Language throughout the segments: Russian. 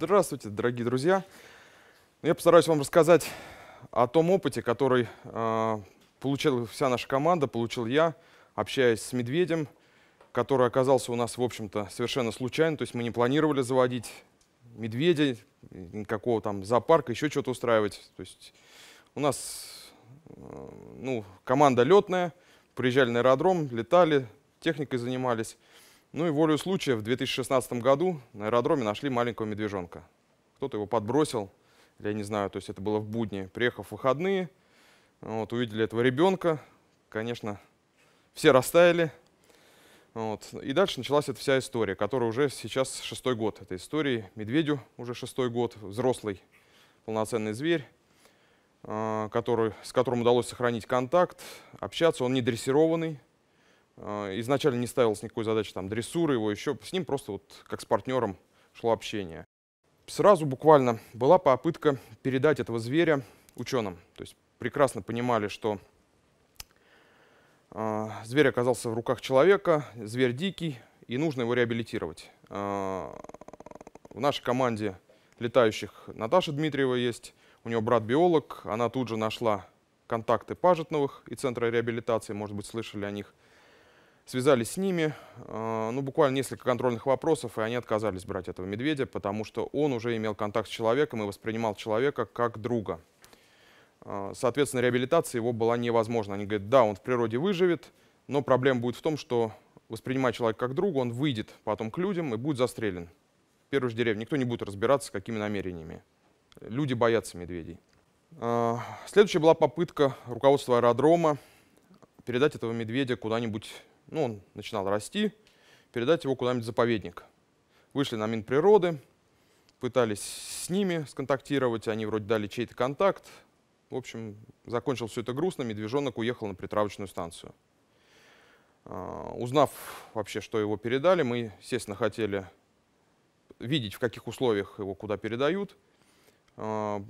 Здравствуйте, дорогие друзья! Я постараюсь вам рассказать о том опыте, который э, а, получила вся наша команда, получил я, общаясь с Медведем, который оказался у нас, в общем-то, совершенно случайно. То есть мы не планировали заводить медведя, никакого там зоопарка, еще что-то устраивать. То есть у нас э, ну, команда летная, приезжали на аэродром, летали, техникой занимались. Ну и волю случая в 2016 году на аэродроме нашли маленького медвежонка. Кто-то его подбросил, я не знаю, то есть это было в будни. Приехав в выходные, вот, увидели этого ребенка, конечно, все растаяли. Вот. И дальше началась эта вся история, которая уже сейчас шестой год этой истории. Медведю уже шестой год, взрослый полноценный зверь, а, который, с которым удалось сохранить контакт, общаться. Он не дрессированный, Э, изначально не ставилась никакой задачи там дрессуры его еще, с ним просто вот как с партнером шло общение. Сразу буквально была попытка передать этого зверя ученым. То есть прекрасно понимали, что э, зверь оказался в руках человека, зверь дикий, и нужно его реабилитировать. Э, в нашей команде летающих Наташа Дмитриева есть, у нее брат-биолог, она тут же нашла контакты Пажетновых и Центра реабилитации, может быть, слышали о них – Связались с ними, а, ну, буквально несколько контрольных вопросов, и они отказались брать этого медведя, потому что он уже имел контакт с человеком и воспринимал человека как друга. А, соответственно, реабилитация его была невозможна. Они говорят, да, он в природе выживет, но проблема будет в том, что воспринимая человека как друга, он выйдет потом к людям и будет застрелен. В первой же деревне никто не будет разбираться, с какими намерениями. Люди боятся медведей. А, следующая была попытка руководства аэродрома передать этого медведя куда-нибудь ну, он начинал расти, передать его куда-нибудь в заповедник. Вышли на Минприроды, пытались с ними сконтактировать, они вроде дали чей-то контакт. В общем, закончил все это грустно, медвежонок уехал на притравочную станцию. А, узнав вообще, что его передали, мы, естественно, хотели видеть, в каких условиях его куда передают. А,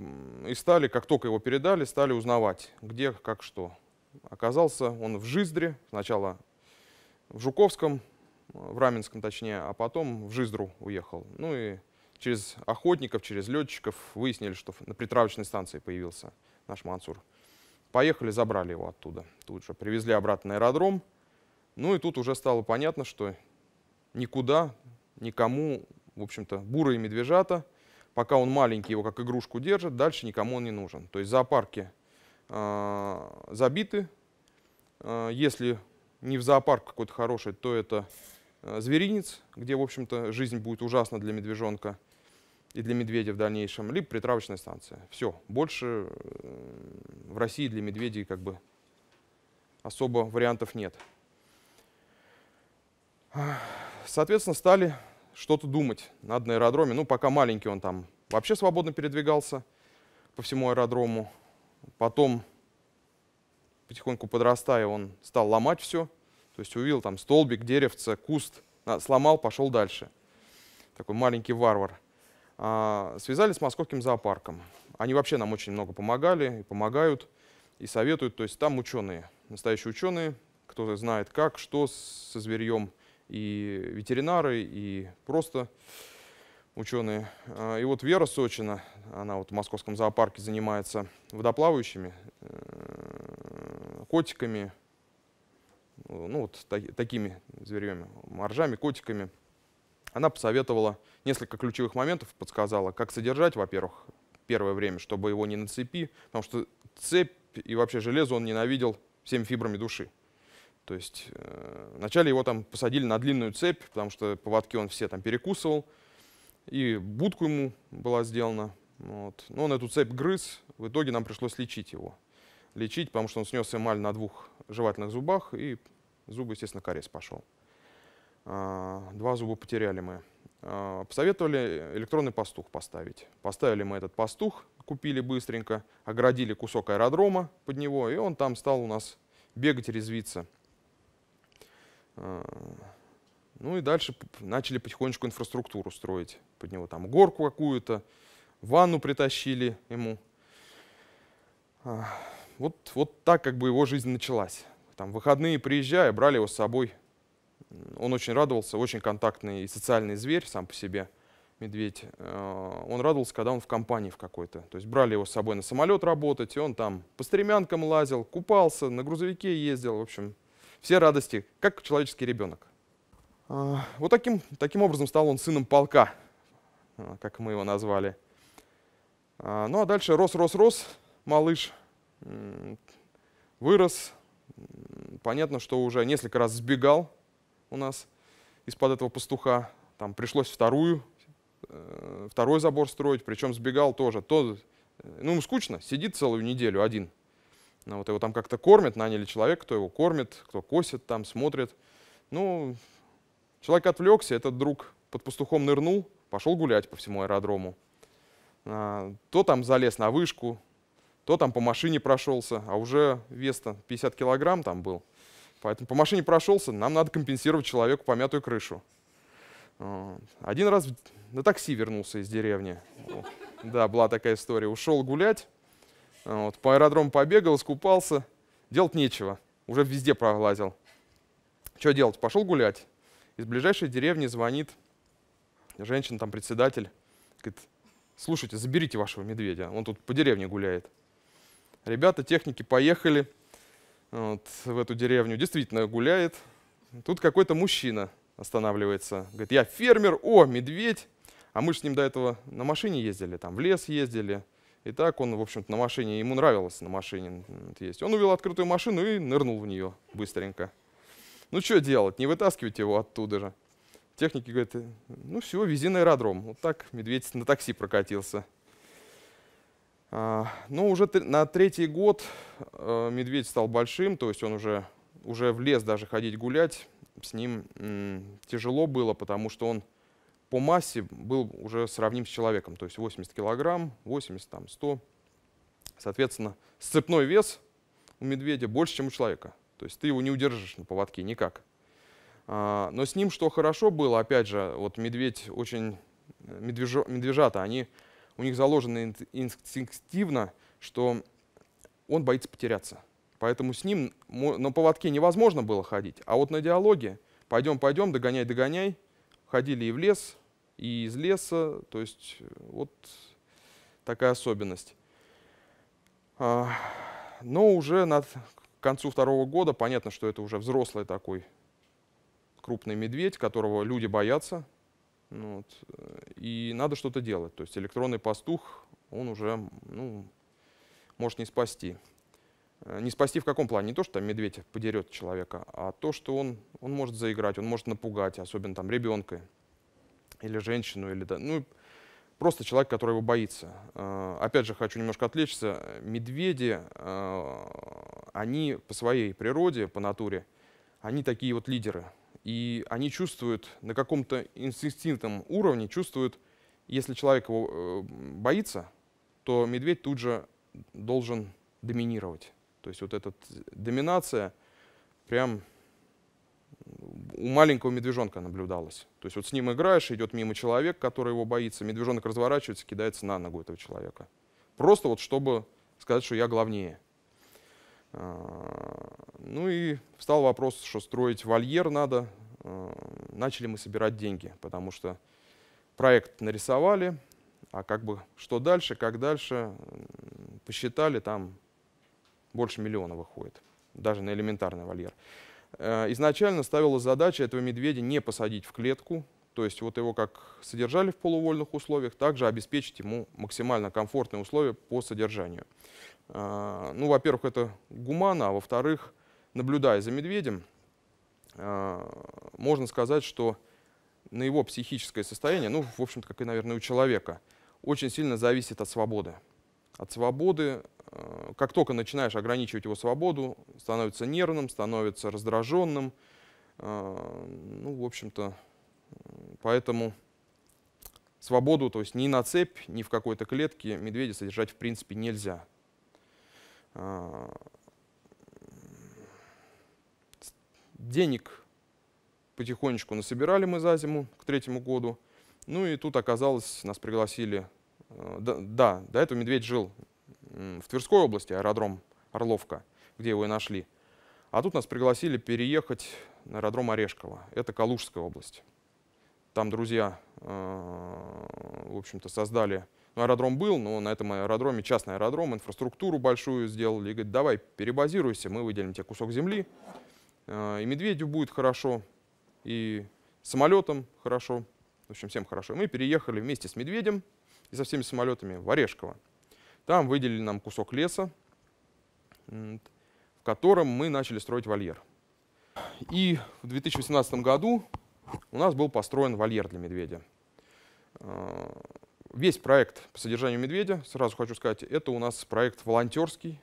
и стали, как только его передали, стали узнавать, где, как, что. Оказался он в Жиздре, сначала в Жуковском, в Раменском точнее, а потом в Жиздру уехал. Ну и через охотников, через летчиков выяснили, что на притравочной станции появился наш Мансур. Поехали, забрали его оттуда. Тут же привезли обратно на аэродром. Ну и тут уже стало понятно, что никуда, никому, в общем-то, бурые медвежата, пока он маленький, его как игрушку держит, дальше никому он не нужен. То есть зоопарки э, забиты. Э, если не в зоопарк какой-то хороший, то это э, зверинец, где, в общем-то, жизнь будет ужасна для медвежонка и для медведя в дальнейшем, либо притравочная станция. Все. Больше э, в России для медведей как бы особо вариантов нет. Соответственно, стали что-то думать. Надо на аэродроме. Ну, пока маленький он там вообще свободно передвигался по всему аэродрому. Потом потихоньку подрастая, он стал ломать все. То есть увидел там столбик, деревце, куст, а, сломал, пошел дальше. Такой маленький варвар. А, связались с московским зоопарком. Они вообще нам очень много помогали и помогают, и советуют. То есть там ученые, настоящие ученые, кто знает как, что со зверьем, и ветеринары, и просто ученые. А, и вот Вера Сочина, она вот в московском зоопарке занимается водоплавающими э, котиками, ну вот такими зверями, моржами, котиками. Она посоветовала несколько ключевых моментов, подсказала, как содержать, во-первых, первое время, чтобы его не на цепи, потому что цепь и вообще железо он ненавидел всеми фибрами души. То есть э, вначале его там посадили на длинную цепь, потому что поводки он все там перекусывал, и будку ему была сделана. Вот. Но он эту цепь грыз, в итоге нам пришлось лечить его. Лечить, потому что он снес эмаль на двух жевательных зубах, и зубы, естественно, кариес пошел. А, два зуба потеряли мы. А, посоветовали электронный пастух поставить. Поставили мы этот пастух, купили быстренько, оградили кусок аэродрома под него, и он там стал у нас бегать, резвиться. А, ну и дальше начали потихонечку инфраструктуру строить под него. Там горку какую-то, ванну притащили ему. А, вот, вот так как бы его жизнь началась. Там выходные приезжая, брали его с собой. Он очень радовался, очень контактный и социальный зверь сам по себе, медведь. Э, он радовался, когда он в компании в какой-то. То есть брали его с собой на самолет работать, и он там по стремянкам лазил, купался, на грузовике ездил. В общем, все радости, как человеческий ребенок. А, вот таким, таким образом стал он сыном полка, а, как мы его назвали. А, ну а дальше рос, рос, рос, малыш вырос. Понятно, что уже несколько раз сбегал у нас из-под этого пастуха. Там пришлось вторую, э, второй забор строить, причем сбегал тоже. То, э, ну, ему скучно, сидит целую неделю один. Ну, вот его там как-то кормят, наняли человека, кто его кормит, кто косит там, смотрит. Ну, Человек отвлекся, этот друг под пастухом нырнул, пошел гулять по всему аэродрому. А, то там залез на вышку, то там по машине прошелся, а уже вес-то 50 килограмм там был. Поэтому по машине прошелся, нам надо компенсировать человеку помятую крышу. А, один раз на такси вернулся из деревни. Да, была такая история. Ушел гулять, а, вот, по аэродрому побегал, искупался. Делать нечего, уже везде проглазил. Что делать? Пошел гулять. Из ближайшей деревни звонит женщина, там председатель, говорит, слушайте, заберите вашего медведя, он тут по деревне гуляет. Ребята, техники поехали вот, в эту деревню, действительно гуляет. Тут какой-то мужчина останавливается, говорит, я фермер, о, медведь. А мы же с ним до этого на машине ездили, там в лес ездили. И так он, в общем-то, на машине, ему нравилось на машине вот, есть. Он увел открытую машину и нырнул в нее быстренько. Ну что делать, не вытаскивать его оттуда же. Техники говорят, ну все, вези на аэродром. Вот так медведь на такси прокатился. А, но ну, уже на третий год э, медведь стал большим, то есть он уже, уже в лес даже ходить гулять. С ним тяжело было, потому что он по массе был уже сравним с человеком, то есть 80 килограмм, 80, там, 100. Соответственно, сцепной вес у медведя больше, чем у человека. То есть ты его не удержишь на поводке никак. А, но с ним что хорошо было, опять же, вот медведь очень, э, медвежо, медвежата, они, у них заложено инстинктивно, что он боится потеряться. Поэтому с ним на поводке невозможно было ходить. А вот на диалоге «пойдем, пойдем, догоняй, догоняй» ходили и в лес, и из леса. То есть э, вот такая особенность. А, но уже над, к концу второго года понятно, что это уже взрослый такой крупный медведь, которого люди боятся. Ну вот, э, и надо что-то делать. То есть электронный пастух, он уже ну, может не спасти. Э, не спасти в каком плане? Не то, что там медведь подерет человека, а то, что он, он может заиграть, он может напугать, особенно там ребенка или женщину, или, ну, просто человек, который его боится. Э, опять же, хочу немножко отвлечься. Медведи, э, они по своей природе, по натуре, они такие вот лидеры. И они чувствуют на каком-то инстинктивном уровне, чувствуют, если человек его э, боится, то медведь тут же должен доминировать. То есть вот эта доминация прям у маленького медвежонка наблюдалось. То есть вот с ним играешь, идет мимо человек, который его боится, медвежонок разворачивается, кидается на ногу этого человека. Просто вот чтобы сказать, что я главнее. А, ну и встал вопрос, что строить вольер надо. А, начали мы собирать деньги, потому что проект нарисовали, а как бы что дальше, как дальше, посчитали, там больше миллиона выходит, даже на элементарный вольер. Э, изначально ставилась задача этого медведя не посадить в клетку, то есть вот его как содержали в полувольных условиях, также обеспечить ему максимально комфортные условия по содержанию. Э, ну, во-первых, это гуманно, а во-вторых, наблюдая за медведем, э, можно сказать, что на его психическое состояние, ну, в общем-то, как и, наверное, у человека, очень сильно зависит от свободы. От свободы, Э, как только начинаешь ограничивать его свободу, становится нервным, становится раздраженным. Э, ну, в общем-то, э, поэтому свободу, то есть ни на цепь, ни в какой-то клетке медведя содержать в принципе нельзя. Денег потихонечку насобирали мы за зиму к третьему году. Ну и тут оказалось, нас пригласили да, да, до этого медведь жил в Тверской области, аэродром Орловка, где его и нашли. А тут нас пригласили переехать на аэродром Орешкова. Это Калужская область. Там друзья, э, в общем-то, создали... Ну, аэродром был, но на этом аэродроме частный аэродром, инфраструктуру большую сделали. И говорит, давай, перебазируйся, мы выделим тебе кусок земли. Э, и медведю будет хорошо, и самолетом хорошо. В общем, всем хорошо. Мы переехали вместе с медведем и со всеми самолетами в Орешково. Там выделили нам кусок леса, в котором мы начали строить вольер. И в 2018 году у нас был построен вольер для медведя. А, весь проект по содержанию медведя, сразу хочу сказать, это у нас проект волонтерский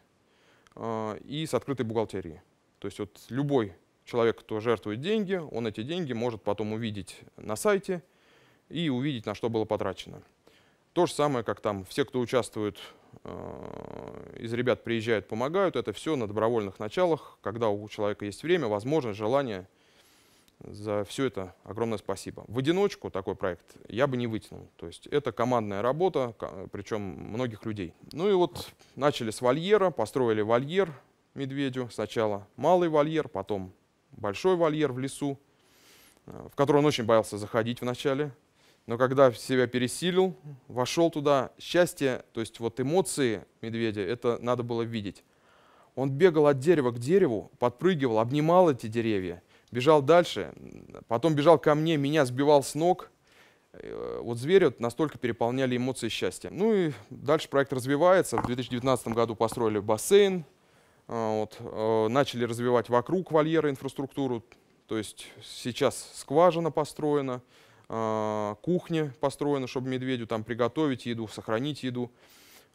а, и с открытой бухгалтерией. То есть вот любой человек, кто жертвует деньги, он эти деньги может потом увидеть на сайте и увидеть, на что было потрачено. То же самое, как там все, кто участвует э, из ребят приезжают, помогают. Это все на добровольных началах, когда у человека есть время, возможность, желание. За все это огромное спасибо. В одиночку такой проект я бы не вытянул. То есть это командная работа, причем многих людей. Ну и вот начали с вольера, построили вольер медведю. Сначала малый вольер, потом большой вольер в лесу, э, в который он очень боялся заходить вначале. Но когда себя пересилил, вошел туда, счастье, то есть вот эмоции медведя, это надо было видеть. Он бегал от дерева к дереву, подпрыгивал, обнимал эти деревья, бежал дальше, потом бежал ко мне, меня сбивал с ног. Э, вот звери вот настолько переполняли эмоции счастья. Ну и дальше проект развивается. В 2019 году построили бассейн, э, вот, э, начали развивать вокруг вольера инфраструктуру. То есть сейчас скважина построена, а, кухня построена, чтобы медведю там приготовить еду, сохранить еду.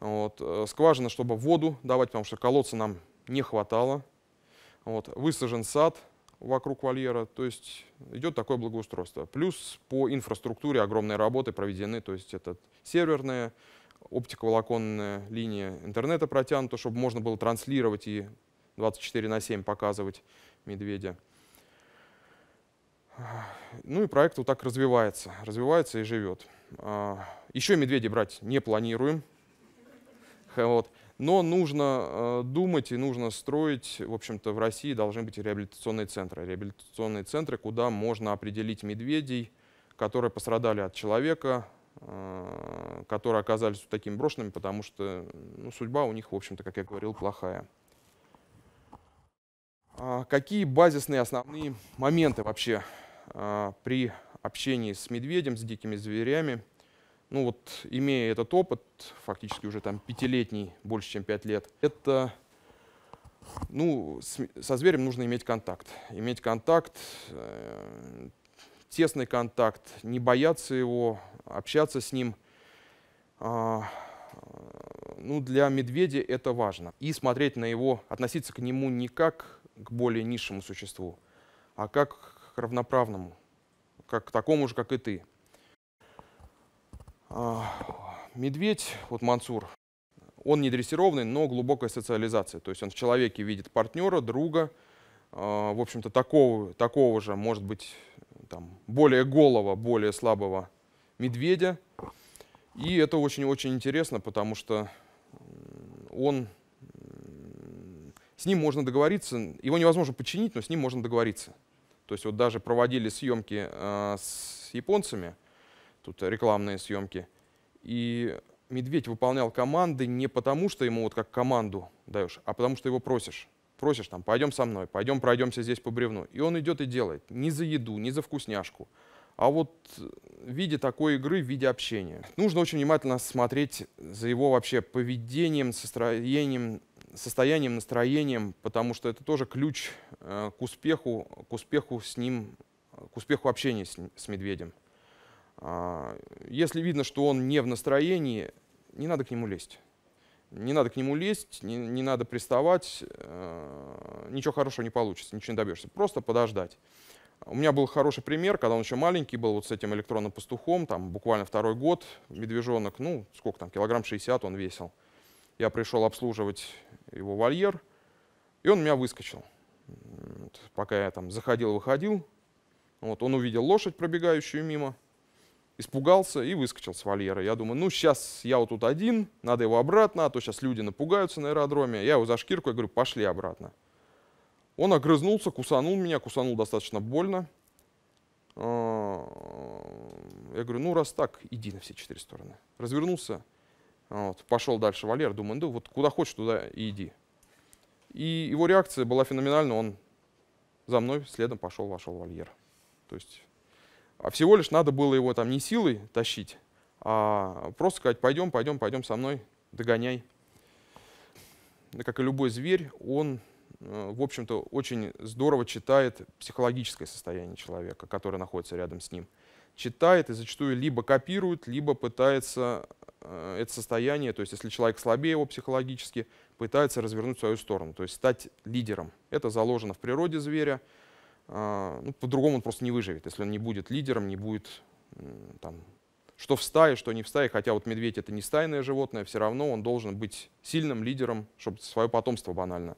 Вот. Э, скважина, чтобы воду давать, потому что колодца нам не хватало. Вот. Высажен сад вокруг вольера, то есть идет такое благоустройство. Плюс по инфраструктуре огромные работы проведены, то есть это серверная, оптиковолоконная линия интернета протянута, чтобы можно было транслировать и 24 на 7 показывать медведя. Ну и проект вот так развивается, развивается и живет. А, Еще медведи брать не планируем. Вот. Но нужно э, думать и нужно строить, в общем-то, в России должны быть реабилитационные центры. Реабилитационные центры, куда можно определить медведей, которые пострадали от человека, э, которые оказались такими брошенными, потому что ну, судьба у них, в общем-то, как я говорил, плохая. А, какие базисные основные моменты вообще а, при общении с медведем, с дикими зверями, ну вот имея этот опыт, фактически уже там пятилетний, больше чем пять лет, это ну, с, со зверем нужно иметь контакт. Иметь контакт, э, тесный контакт, не бояться его, общаться с ним. Э, ну, для медведя это важно. И смотреть на его, относиться к нему не как к более низшему существу, а как равноправному, как такому же, как и ты. А, медведь, вот Мансур, он не дрессированный, но глубокая социализация. То есть он в человеке видит партнера, друга, а, в общем-то, такого, такого же, может быть, там, более голого, более слабого медведя. И это очень-очень интересно, потому что он, с ним можно договориться, его невозможно подчинить, но с ним можно договориться. То есть вот даже проводили съемки э, с японцами, тут рекламные съемки, и медведь выполнял команды не потому, что ему вот как команду даешь, а потому что его просишь. Просишь там, пойдем со мной, пойдем пройдемся здесь по бревну. И он идет и делает. Не за еду, не за вкусняшку. А вот в виде такой игры, в виде общения. Нужно очень внимательно смотреть за его вообще поведением, состроением, состоянием, настроением, потому что это тоже ключ э, к успеху, к успеху с ним, к успеху общения с, с медведем. А, если видно, что он не в настроении, не надо к нему лезть. Не надо к нему лезть, не, не надо приставать, э, ничего хорошего не получится, ничего не добьешься. Просто подождать. У меня был хороший пример, когда он еще маленький был, вот с этим электронным пастухом, там буквально второй год, медвежонок, ну, сколько там, килограмм 60 он весил. Я пришел обслуживать его вольер, и он у меня выскочил. Вот, пока я там заходил-выходил, вот, он увидел лошадь, пробегающую мимо, испугался и выскочил с вольера. Я думаю, ну сейчас я вот тут один, надо его обратно, а то сейчас люди напугаются на аэродроме. Я его за шкирку, я говорю, пошли обратно. Он огрызнулся, кусанул меня, кусанул достаточно больно. А, я говорю, ну раз так, иди на все четыре стороны. Развернулся, а, вот. Пошел дальше Валер, думаю, ну вот куда хочешь, туда и иди. И его реакция была феноменальна, он за мной следом пошел, вошел Вальер. То есть а всего лишь надо было его там не силой тащить, а просто сказать, пойдем, пойдем, пойдем со мной, догоняй. Как и любой зверь, он, э, в общем-то, очень здорово читает психологическое состояние человека, который находится рядом с ним. Читает и зачастую либо копирует, либо пытается Э, это состояние, то есть если человек слабее его психологически, пытается развернуть свою сторону, то есть стать лидером. Это заложено в природе зверя. А, ну, по-другому он просто не выживет, если он не будет лидером, не будет там, что в стае, что не в стае, хотя вот медведь это не стайное животное, все равно он должен быть сильным лидером, чтобы свое потомство банально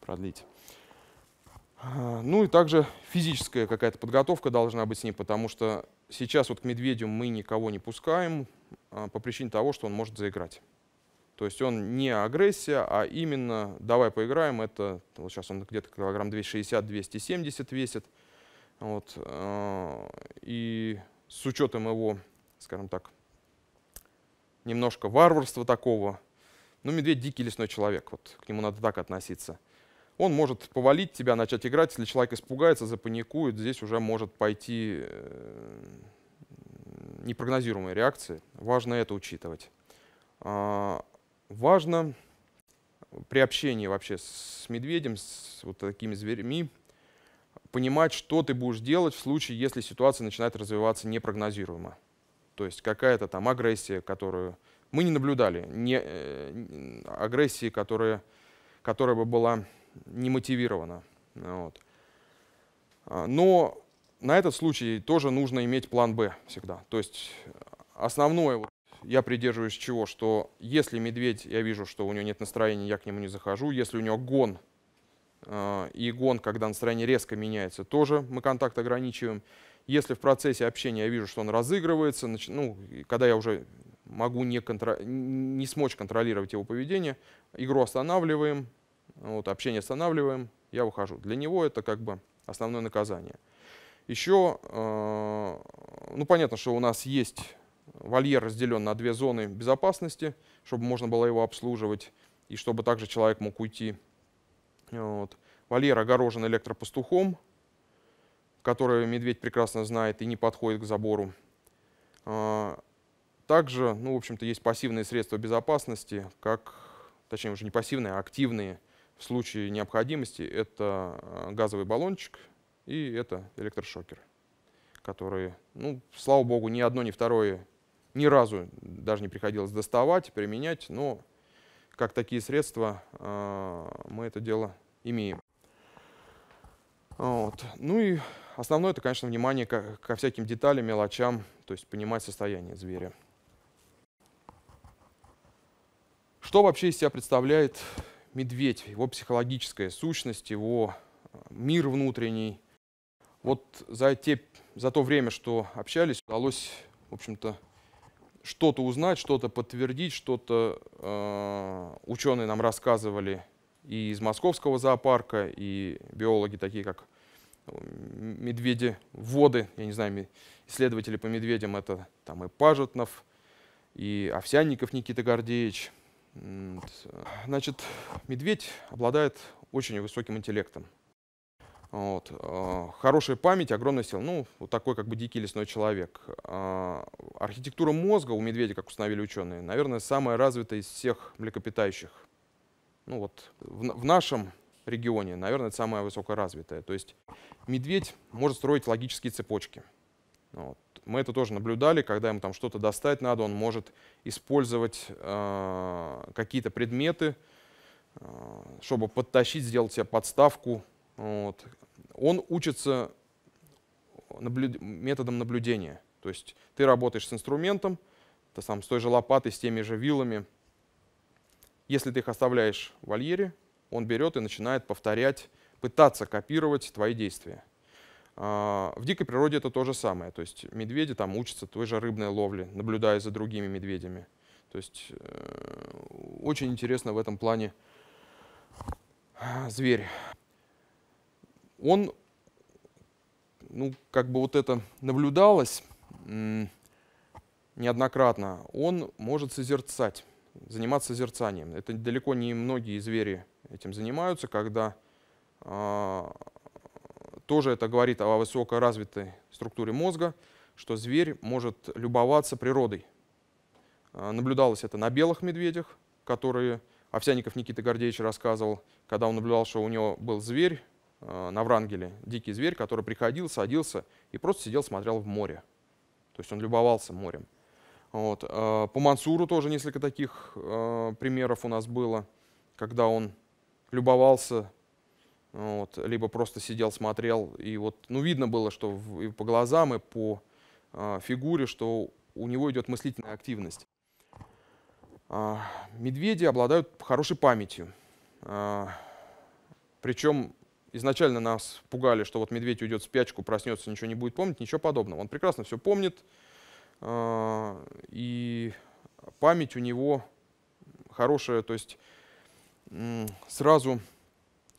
продлить. А, ну и также физическая какая-то подготовка должна быть с ним, потому что сейчас вот к медведю мы никого не пускаем, а, по причине того, что он может заиграть. То есть он не агрессия, а именно давай поиграем, это вот сейчас он где-то килограмм 260-270 весит. Вот, а, и с учетом его, скажем так, немножко варварства такого, ну, медведь дикий лесной человек, вот к нему надо так относиться. Он может повалить тебя, начать играть, если человек испугается, запаникует, здесь уже может пойти э, непрогнозируемые реакции. Важно это учитывать. А, важно при общении вообще с медведем, с вот такими зверями, понимать, что ты будешь делать в случае, если ситуация начинает развиваться непрогнозируемо. То есть какая-то там агрессия, которую мы не наблюдали, не, э, агрессии, которая, которая бы была не мотивирована. Вот. А, но на этот случай тоже нужно иметь план «Б» всегда. То есть э, основное, вот, я придерживаюсь чего, что если медведь, я вижу, что у него нет настроения, я к нему не захожу. Если у него гон, э, и гон, когда настроение резко меняется, тоже мы контакт ограничиваем. Если в процессе общения я вижу, что он разыгрывается, нач... ну, когда я уже могу не, контр... не смочь контролировать его поведение, игру останавливаем, вот, общение останавливаем, я выхожу. Для него это как бы основное наказание. Еще, э, ну понятно, что у нас есть вольер разделен на две зоны безопасности, чтобы можно было его обслуживать и чтобы также человек мог уйти. Вот. Вольер огорожен электропастухом, который медведь прекрасно знает и не подходит к забору. А, также, ну, в общем-то, есть пассивные средства безопасности, как, точнее, уже не пассивные, а активные в случае необходимости. Это э, газовый баллончик, и это электрошокеры, который, ну, слава богу, ни одно, ни второе ни разу даже не приходилось доставать, применять, но как такие средства а, мы это дело имеем. Вот. Ну и основное это, конечно, внимание ко всяким деталям, мелочам, то есть понимать состояние зверя. Что вообще из себя представляет медведь, его психологическая сущность, его а, мир внутренний, вот за, те, за то время, что общались, удалось, в общем-то, что-то узнать, что-то подтвердить, что-то э, ученые нам рассказывали и из московского зоопарка, и биологи такие, как э, медведи воды, я не знаю, исследователи по медведям, это там и Пажетнов, и Овсянников Никита Гордеевич. Э. Значит, медведь обладает очень высоким интеллектом. Вот. А, хорошая память, огромная сила. Ну, вот такой как бы дикий лесной человек. А, архитектура мозга у медведя, как установили ученые, наверное, самая развитая из всех млекопитающих. Ну вот в, в нашем регионе, наверное, это самая высокоразвитая. То есть медведь может строить логические цепочки. Вот. Мы это тоже наблюдали, когда ему там что-то достать надо, он может использовать э, какие-то предметы, э, чтобы подтащить, сделать себе подставку, вот. Он учится наблюд... методом наблюдения. То есть ты работаешь с инструментом, ты сам с той же лопатой, с теми же вилами. Если ты их оставляешь в вольере, он берет и начинает повторять, пытаться копировать твои действия. А, в дикой природе это то же самое. То есть медведи там учатся той же рыбной ловли, наблюдая за другими медведями. То есть э, очень интересно в этом плане а, зверь он, ну, как бы вот это наблюдалось неоднократно, он может созерцать, заниматься созерцанием. Это далеко не многие звери этим занимаются, когда а, тоже это говорит о высокоразвитой структуре мозга, что зверь может любоваться природой. А, наблюдалось это на белых медведях, которые Овсяников Никита Гордеевич рассказывал, когда он наблюдал, что у него был зверь, Э, на Врангеле дикий зверь, который приходил, садился и просто сидел, смотрел в море. То есть он любовался морем. Вот. Э, по Мансуру тоже несколько таких э, примеров у нас было, когда он любовался, вот, либо просто сидел, смотрел. И вот, ну, видно было, что в, и по глазам, и по фигуре, что у него идет мыслительная активность. А, медведи обладают хорошей памятью. А, причем изначально нас пугали, что вот медведь уйдет в спячку, проснется, ничего не будет помнить, ничего подобного. Он прекрасно все помнит, а, и память у него хорошая, то есть сразу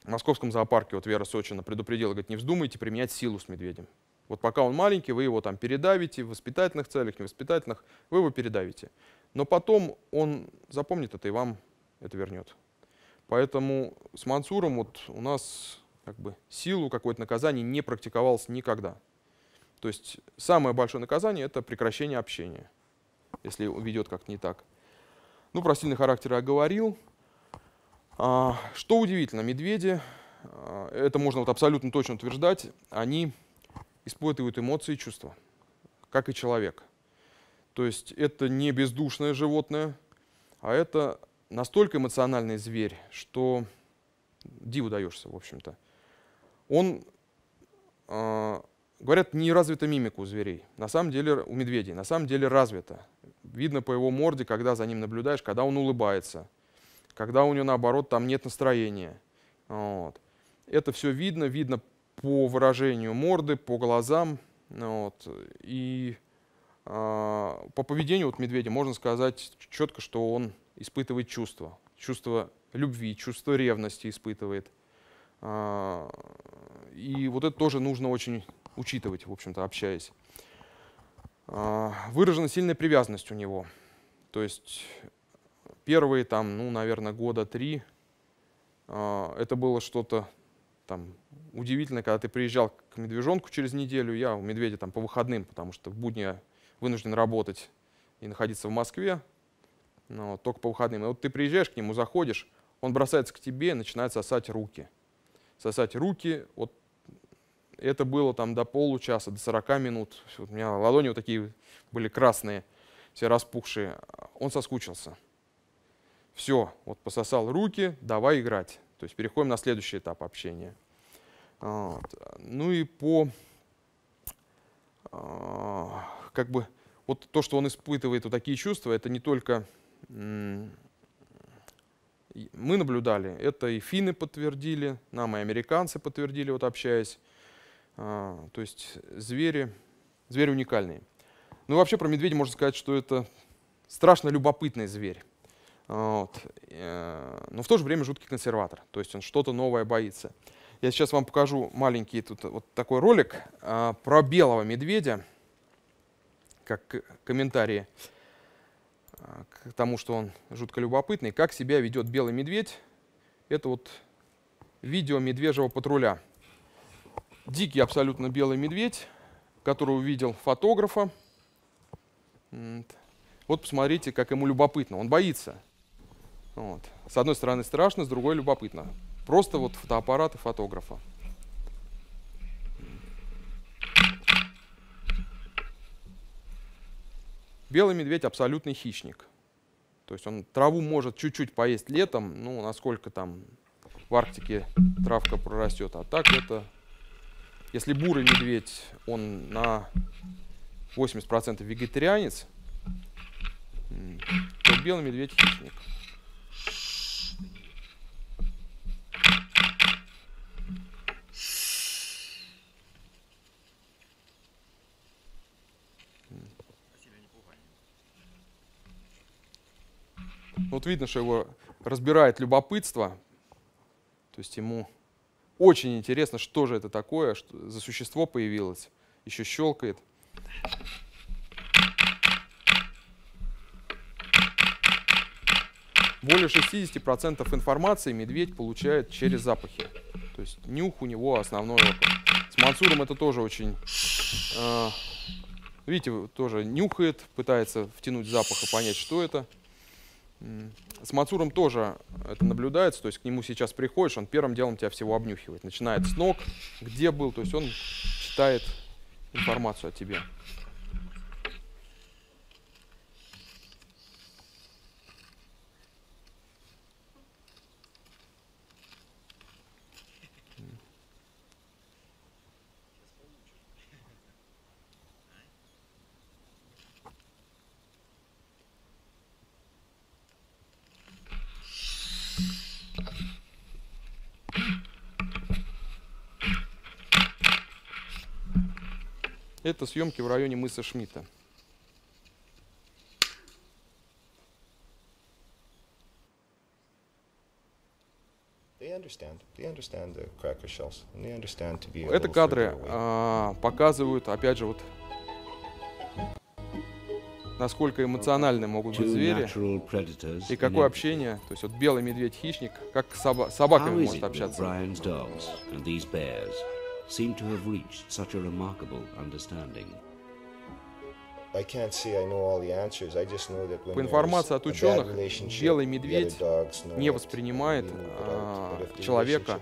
в московском зоопарке вот Вера Сочина предупредила, говорит, не вздумайте применять силу с медведем. Вот пока он маленький, вы его там передавите в воспитательных целях, невоспитательных, вы его передавите. Но потом он запомнит это и вам это вернет. Поэтому с Мансуром вот у нас как бы, силу, какое-то наказание не практиковалось никогда. То есть самое большое наказание — это прекращение общения, если ведет как-то не так. Ну, про сильный характер я говорил. А, что удивительно, медведи, а, это можно вот абсолютно точно утверждать, они испытывают эмоции и чувства, как и человек. То есть это не бездушное животное, а это настолько эмоциональный зверь, что диву даешься, в общем-то он, э, говорят, не развита мимика у зверей. На самом деле, у медведей, на самом деле развита. Видно по его морде, когда за ним наблюдаешь, когда он улыбается, когда у него, наоборот, там нет настроения. Вот. Это все видно, видно по выражению морды, по глазам. Вот. И э, по поведению вот медведя можно сказать четко, что он испытывает чувства. Чувство любви, чувство ревности испытывает – а, и вот это тоже нужно очень учитывать, в общем-то, общаясь. А, выражена сильная привязанность у него. То есть первые там, ну, наверное, года три а, это было что-то там удивительно, когда ты приезжал к медвежонку через неделю, я у медведя там по выходным, потому что в будни я вынужден работать и находиться в Москве, но только по выходным. И вот ты приезжаешь к нему, заходишь, он бросается к тебе и начинает сосать руки – сосать руки. Вот это было там до получаса, до 40 минут. У меня ладони вот такие были красные, все распухшие. Он соскучился. Все, вот пососал руки, давай играть. То есть переходим на следующий этап общения. А, вот. Ну и по а, как бы вот то, что он испытывает вот такие чувства, это не только мы наблюдали, это и финны подтвердили, нам и американцы подтвердили, вот общаясь. А, то есть звери, звери уникальные. Ну вообще про медведя можно сказать, что это страшно любопытный зверь. А, вот. Э, но в то же время жуткий консерватор, то есть он что-то новое боится. Я сейчас вам покажу маленький тут вот такой ролик а, про белого медведя, как комментарии к тому, что он жутко любопытный, как себя ведет белый медведь. Это вот видео медвежьего патруля. Дикий абсолютно белый медведь, который увидел фотографа. Вот посмотрите, как ему любопытно. Он боится. Вот. С одной стороны страшно, с другой любопытно. Просто вот фотоаппарат и фотографа. Белый медведь абсолютный хищник. То есть он траву может чуть-чуть поесть летом, ну, насколько там в Арктике травка прорастет. А так это, если бурый медведь, он на 80% вегетарианец, то белый медведь хищник. Вот видно, что его разбирает любопытство. То есть ему очень интересно, что же это такое, что за существо появилось. Еще щелкает. Более 60% информации медведь получает через запахи. То есть нюх у него основной опыт. С Мансуром это тоже очень... Э, видите, тоже нюхает, пытается втянуть запах и понять, что это. С Мацуром тоже это наблюдается, то есть к нему сейчас приходишь, он первым делом тебя всего обнюхивает, начинает с ног, где был, то есть он читает информацию о тебе. Это съемки в районе мыса Шмидта. Это кадры а, показывают, опять же, вот насколько эмоциональны могут быть звери и какое общение, то есть вот белый медведь-хищник, как с соба собаками может общаться seem to have reached such a remarkable understanding. По информации от ученых, белый медведь не воспринимает а, человека,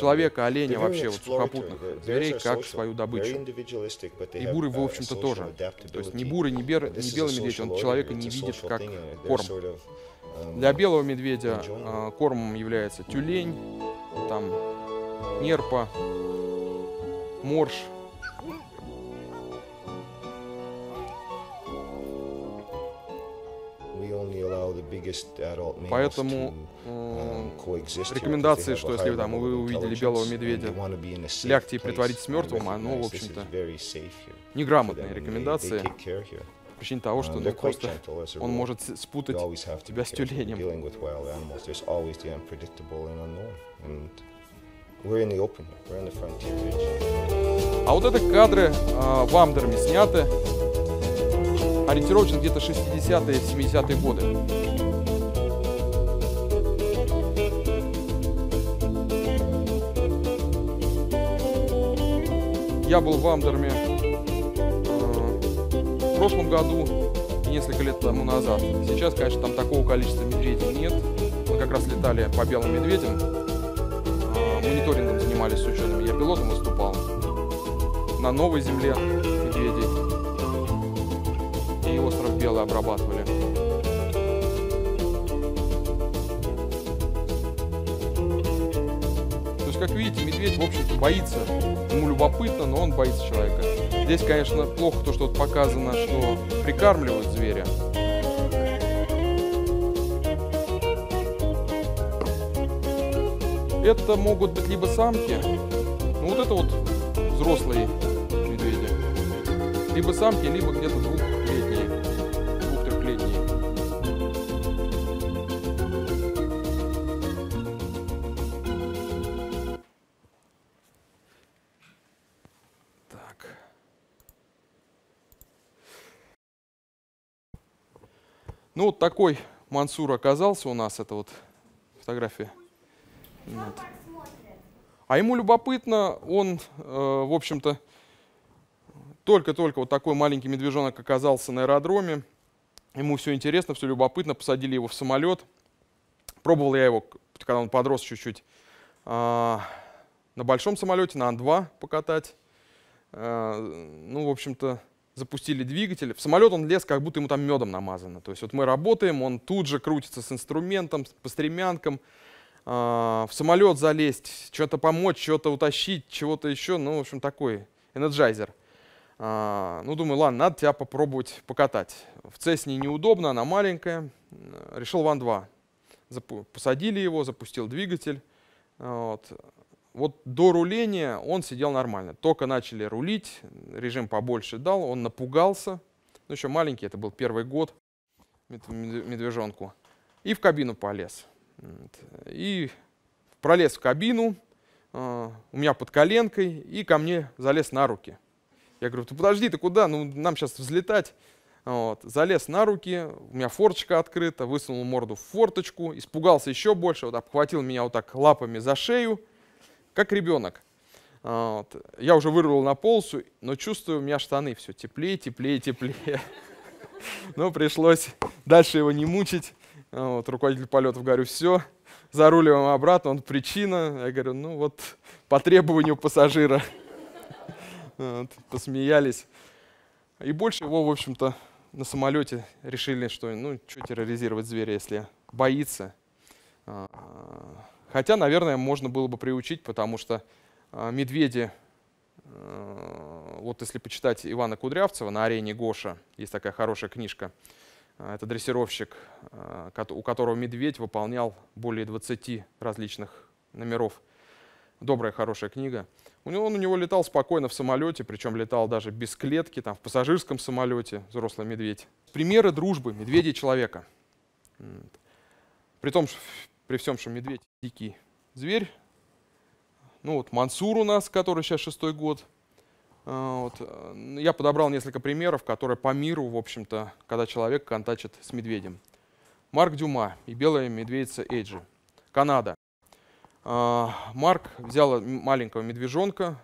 человека-оленя вообще вот сухопутных зверей как свою добычу. И буры, в uh, общем-то, тоже. То есть ни буры, ни, бер, ни белый медведь, он человека не видит как корм. Um, Для белого медведя а, кормом является тюлень, там нерпа, Морж. Поэтому рекомендации, что если там, вы увидели белого медведя, лягте и притворитесь мертвым, оно, в общем-то, неграмотные рекомендации по причине того, uh, что ну, просто он может спутать тебя с тюленем. We're in the open, we're on the frontier edge. А вот это кадры э, в Амдерме сняты ориентировочно где-то 60-е, 70-е годы. Я был в Амдерме э, в прошлом году и несколько лет тому назад. Сейчас, конечно, там такого количества медведей нет. Мы как раз летали по белым медведям мониторингом занимались с учеными, я пилотом выступал на новой земле медведей и остров Белый обрабатывали. То есть, как видите, медведь, в общем-то, боится. Ему любопытно, но он боится человека. Здесь, конечно, плохо то, что вот показано, что прикармливают зверя. Это могут быть либо самки, ну вот это вот взрослые медведи, либо самки, либо где-то двухлетние, двух-трехлетние. Так. Ну вот такой Мансур оказался у нас, это вот фотография вот. А ему любопытно, он, э, в общем-то, только-только вот такой маленький медвежонок оказался на аэродроме. Ему все интересно, все любопытно, посадили его в самолет. Пробовал я его, когда он подрос чуть-чуть, э, на большом самолете, на Ан-2 покатать. Э, ну, в общем-то, запустили двигатель. В самолет он лез, как будто ему там медом намазано. То есть вот мы работаем, он тут же крутится с инструментом, по стремянкам. А, в самолет залезть, что-то помочь, что-то утащить, чего-то еще. Ну, в общем, такой энерджайзер. А, ну, думаю, ладно, надо тебя попробовать покатать. В Цесне неудобно, она маленькая. Э, решил Ван-2. Посадили его, запустил двигатель. Э, вот. вот до руления он сидел нормально. Только начали рулить, режим побольше дал, он напугался. Ну, еще маленький, это был первый год медвежонку. И в кабину полез. И пролез в кабину, а, у меня под коленкой, и ко мне залез на руки. Я говорю, ты подожди, ты куда? Ну, нам сейчас взлетать. Вот. Залез на руки, у меня форточка открыта, высунул морду в форточку, испугался еще больше, вот обхватил меня вот так лапами за шею, как ребенок. А, вот. Я уже вырвал на полосу, но чувствую, у меня штаны все теплее, теплее, теплее. Но пришлось дальше его не мучить. А вот, руководитель полетов, говорю, все, заруливаем обратно, он причина. Я говорю, ну вот по требованию пассажира. Вот, посмеялись. И больше его, в общем-то, на самолете решили, что ну что терроризировать зверя, если боится. А, хотя, наверное, можно было бы приучить, потому что а, медведи, вот если почитать Ивана Кудрявцева на арене Гоша, есть такая хорошая книжка, а, это дрессировщик, а, у которого медведь выполнял более 20 различных номеров. Добрая, хорошая книга. У него, он у него летал спокойно в самолете, причем летал даже без клетки, там, в пассажирском самолете, взрослый медведь. Примеры дружбы медведя и человека. При, том, при всем, что медведь дикий зверь. Ну вот Мансур у нас, который сейчас шестой год, а, вот. Э, я подобрал несколько примеров, которые по миру, в общем-то, когда человек контачит с медведем. Марк Дюма и белая медведица Эйджи, Канада. А, Марк взял маленького медвежонка,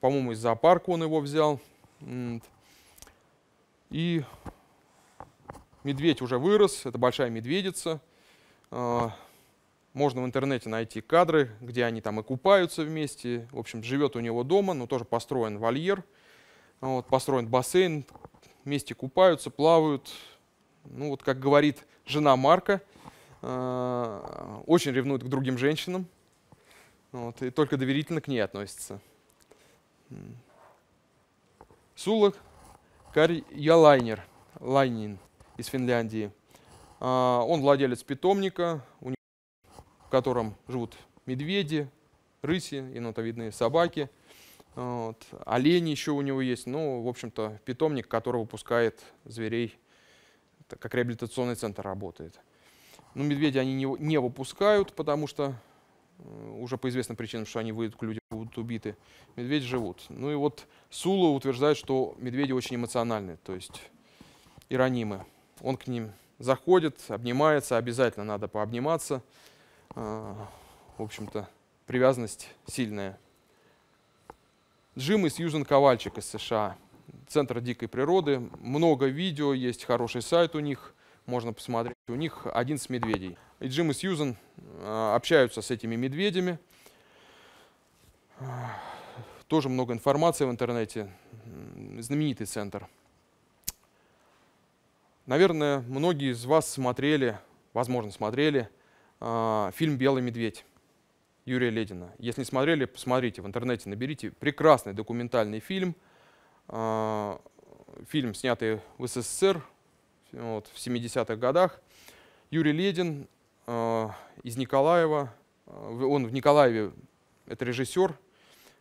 по-моему, из зоопарка он его взял. И медведь уже вырос, это большая медведица. А, можно в интернете найти кадры, где они там и купаются вместе. В общем, живет у него дома, но тоже построен вольер, вот, построен бассейн, вместе купаются, плавают. Ну вот, как говорит жена Марка, э, очень ревнует к другим женщинам вот, и только доверительно к ней относится. Сулах Карьялайнер, Лайнин из Финляндии. А, он владелец питомника, у в котором живут медведи, рыси, енотовидные собаки, вот, олени еще у него есть. Ну, в общем-то, питомник, который выпускает зверей, Это как реабилитационный центр работает. Ну, медведи они не, не выпускают, потому что э, уже по известным причинам, что они выйдут к людям, будут убиты. Медведи живут. Ну и вот Сула утверждает, что медведи очень эмоциональны, то есть иронимы. Он к ним заходит, обнимается, обязательно надо пообниматься. А, в общем-то, привязанность сильная. Джим из Сьюзен Ковальчик из США, Центр дикой природы. Много видео, есть хороший сайт у них, можно посмотреть. У них один с медведей. И Джим и Сьюзен а, общаются с этими медведями. А, тоже много информации в интернете. Знаменитый центр. Наверное, многие из вас смотрели, возможно, смотрели а, фильм «Белый медведь» Юрия Ледина. Если не смотрели, посмотрите в интернете, наберите. Прекрасный документальный фильм. А, фильм, снятый в СССР вот, в 70-х годах. Юрий Ледин а, из Николаева, он в Николаеве, это режиссер,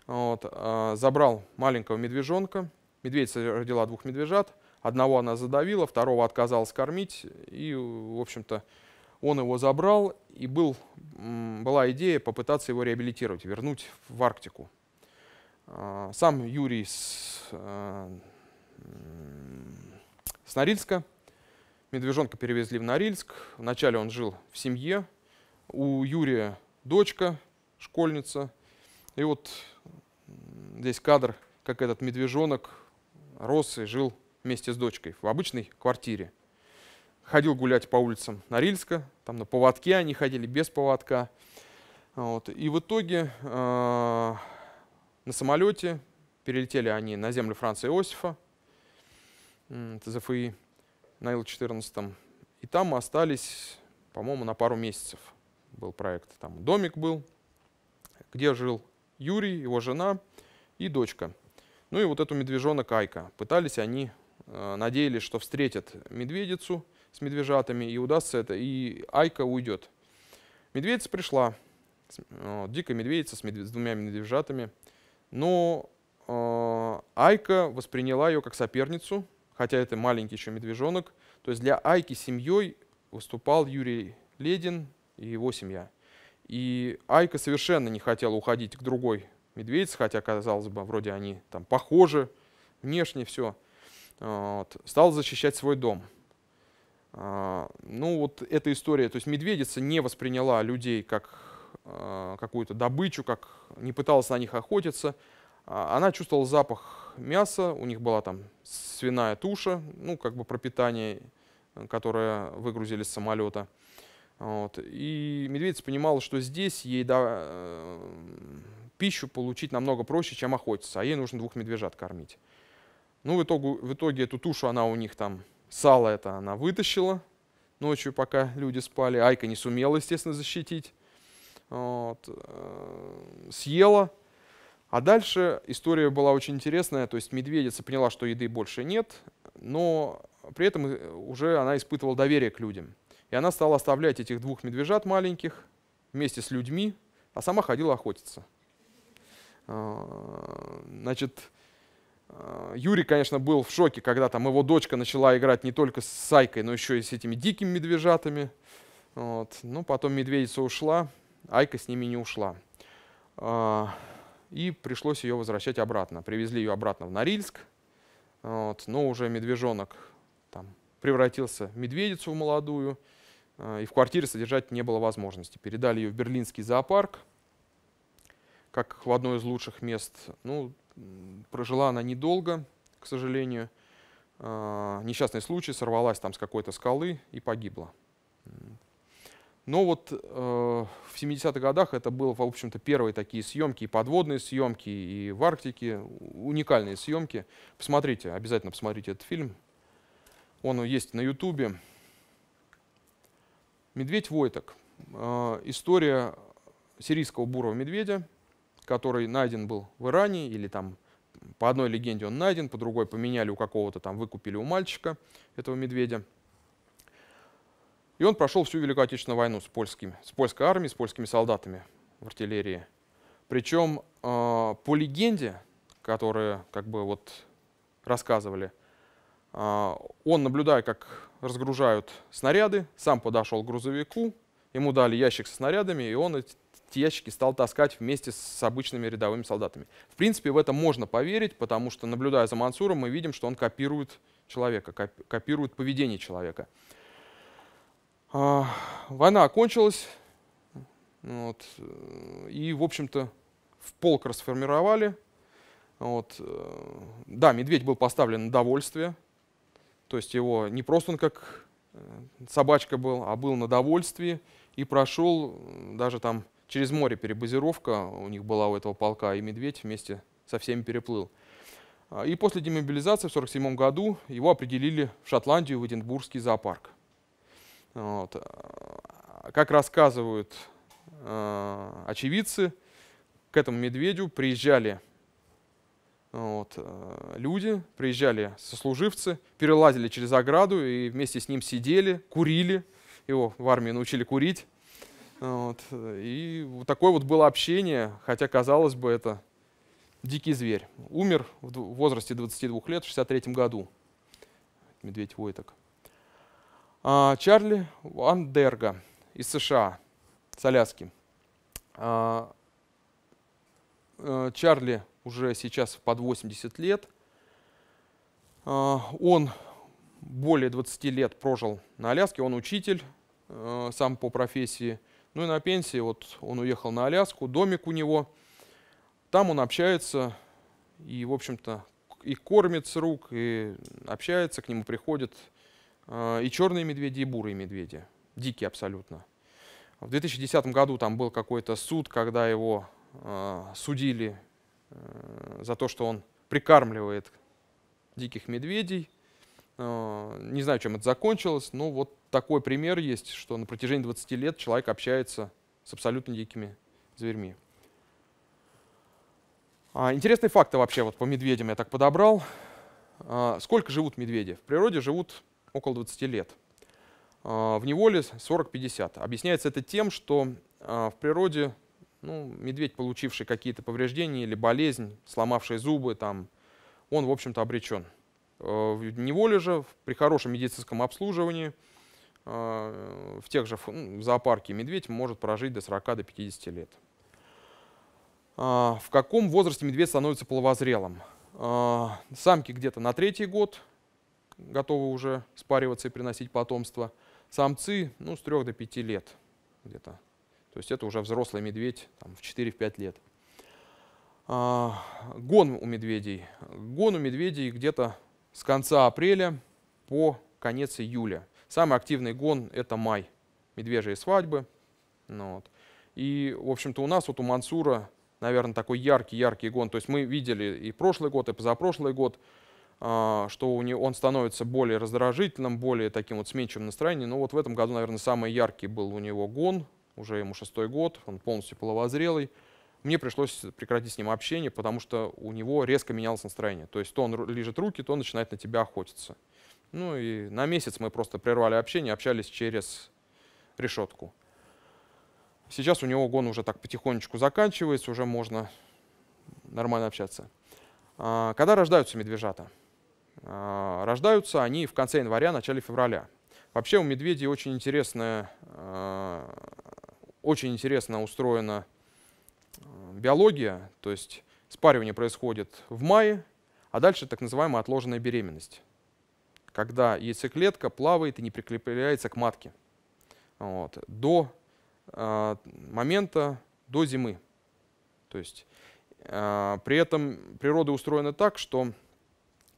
вот, забрал маленького медвежонка. Медведица родила двух медвежат. Одного она задавила, второго отказалась кормить. И, в общем-то, он его забрал, и был, была идея попытаться его реабилитировать, вернуть в Арктику. А, сам Юрий с, э, с Норильска, медвежонка перевезли в Норильск. Вначале он жил в семье, у Юрия дочка, школьница. И вот здесь кадр, как этот медвежонок рос и жил вместе с дочкой в обычной квартире ходил гулять по улицам Норильска, там на поводке они ходили, без поводка. Вот. И в итоге э, на самолете перелетели они на землю Франца Иосифа, это ЗФИ, на Ил-14. И там мы остались, по-моему, на пару месяцев был проект. Там домик был, где жил Юрий, его жена и дочка. Ну и вот эту медвежонок Айка. Пытались они, э, надеялись, что встретят медведицу – с медвежатами, и удастся это, и Айка уйдет. Медведица пришла, дикая медведица с, медве... с двумя медвежатами, но э, Айка восприняла ее как соперницу, хотя это маленький еще медвежонок. То есть для Айки семьей выступал Юрий Ледин и его семья. И Айка совершенно не хотела уходить к другой медведице, хотя, казалось бы, вроде они там похожи, внешне все. А, вот. Стал защищать свой дом – а, ну вот эта история, то есть медведица не восприняла людей как а, какую-то добычу, как не пыталась на них охотиться. А, она чувствовала запах мяса, у них была там свиная туша, ну как бы пропитание, которое выгрузили с самолета. Вот. И медведица понимала, что здесь ей да, э, пищу получить намного проще, чем охотиться, а ей нужно двух медвежат кормить. Ну, в итоге, в итоге эту тушу она у них там Сало это она вытащила ночью, пока люди спали. Айка не сумела, естественно, защитить. Вот. Э, съела. А дальше история была очень интересная. То есть медведица поняла, что еды больше нет, но при этом э, уже она испытывала доверие к людям. И она стала оставлять этих двух медвежат маленьких вместе с людьми, а сама ходила охотиться. Э, значит, Э, Юрий, конечно, был в шоке, когда там его дочка начала играть не только с Сайкой, но еще и с этими дикими медвежатами. Вот. Ну, потом медведица ушла, Айка с ними не ушла. Э, и пришлось ее возвращать обратно. Привезли ее обратно в Норильск. Вот. Но уже медвежонок там, превратился в медведицу в молодую. Э, и в квартире содержать не было возможности. Передали ее в берлинский зоопарк, как в одно из лучших мест. Ну, Прожила она недолго, к сожалению. А, несчастный случай, сорвалась там с какой-то скалы и погибла. Но вот э, в 70-х годах это было, в общем-то, первые такие съемки, и подводные съемки, и в Арктике, уникальные съемки. Посмотрите, обязательно посмотрите этот фильм. Он есть на Ютубе. «Медведь Войток». А, история сирийского бурого медведя, который найден был в Иране, или там по одной легенде он найден, по другой поменяли у какого-то там, выкупили у мальчика этого медведя. И он прошел всю Великую Отечественную войну с, польскими, с польской армией, с польскими солдатами в артиллерии. Причем э, по легенде, которые как бы вот рассказывали, э, он, наблюдая, как разгружают снаряды, сам подошел к грузовику, ему дали ящик со снарядами, и он эти ящики стал таскать вместе с обычными рядовыми солдатами. В принципе, в это можно поверить, потому что, наблюдая за Мансуром, мы видим, что он копирует человека, копирует поведение человека. А, война окончилась, вот, и, в общем-то, в полк расформировали. Вот. Э, да, Медведь был поставлен на довольствие, то есть его не просто он как э, собачка был, а был на довольствии и прошел даже там через море перебазировка у них была у этого полка, и «Медведь» вместе со всеми переплыл. А, и после демобилизации в 1947 году его определили в Шотландию, в Эдинбургский зоопарк. Вот. А, как рассказывают э, очевидцы, к этому медведю приезжали вот, люди, приезжали сослуживцы, перелазили через ограду и вместе с ним сидели, курили. Его в армии научили курить. Вот. И вот такое вот было общение, хотя, казалось бы, это дикий зверь. Умер в возрасте 22 лет, в 63 году. Медведь Войток. А, Чарли Андерга из США, с Аляски. А, э, Чарли уже сейчас под 80 лет. А, он более 20 лет прожил на Аляске, он учитель э, сам по профессии – ну и на пенсии вот он уехал на Аляску, домик у него. Там он общается и, в общем-то, и кормит с рук, и общается, к нему приходят э, и черные медведи, и бурые медведи. Дикие абсолютно. В 2010 году там был какой-то суд, когда его э, судили э, за то, что он прикармливает диких медведей. Э, не знаю, чем это закончилось, но вот такой пример есть, что на протяжении 20 лет человек общается с абсолютно дикими зверьми. А, интересные факты вообще вот по медведям я так подобрал. А, сколько живут медведи? В природе живут около 20 лет. А, в неволе 40-50. Объясняется это тем, что в природе ну, медведь, получивший какие-то повреждения или болезнь, сломавший зубы, там, он, в общем-то, обречен. Э, в неволе же, при хорошем медицинском обслуживании, э, в тех же ну, зоопарке медведь может прожить до 40 до 50 лет. А, в каком возрасте медведь становится половозрелым? А, самки где-то на третий год готовы уже спариваться и приносить потомство. Самцы ну, с 3 до 5 лет где-то. То есть это уже взрослый медведь там, в 4-5 лет. А, гон у медведей. Гон у медведей где-то с конца апреля по конец июля. Самый активный гон – это май. Медвежьи свадьбы. Ну, вот. И, в общем-то, у нас вот у Мансура, наверное, такой яркий-яркий гон. То есть мы видели и прошлый год, и позапрошлый год, а, что у него, он становится более раздражительным, более таким вот сменчивым настроением. Но вот в этом году, наверное, самый яркий был у него гон. Уже ему шестой год, он полностью половозрелый мне пришлось прекратить с ним общение, потому что у него резко менялось настроение. То есть то он лежит руки, то он начинает на тебя охотиться. Ну и на месяц мы просто прервали общение, общались через решетку. Сейчас у него гон уже так потихонечку заканчивается, уже можно нормально общаться. А, когда рождаются медвежата? А, рождаются они в конце января, начале февраля. Вообще у медведей очень интересно, а, очень интересно устроено. Э, биология, то есть спаривание происходит в мае, а дальше так называемая отложенная беременность, когда яйцеклетка плавает и не прикрепляется к матке вот, до э, момента, до зимы. То есть э, при этом природа устроена так, что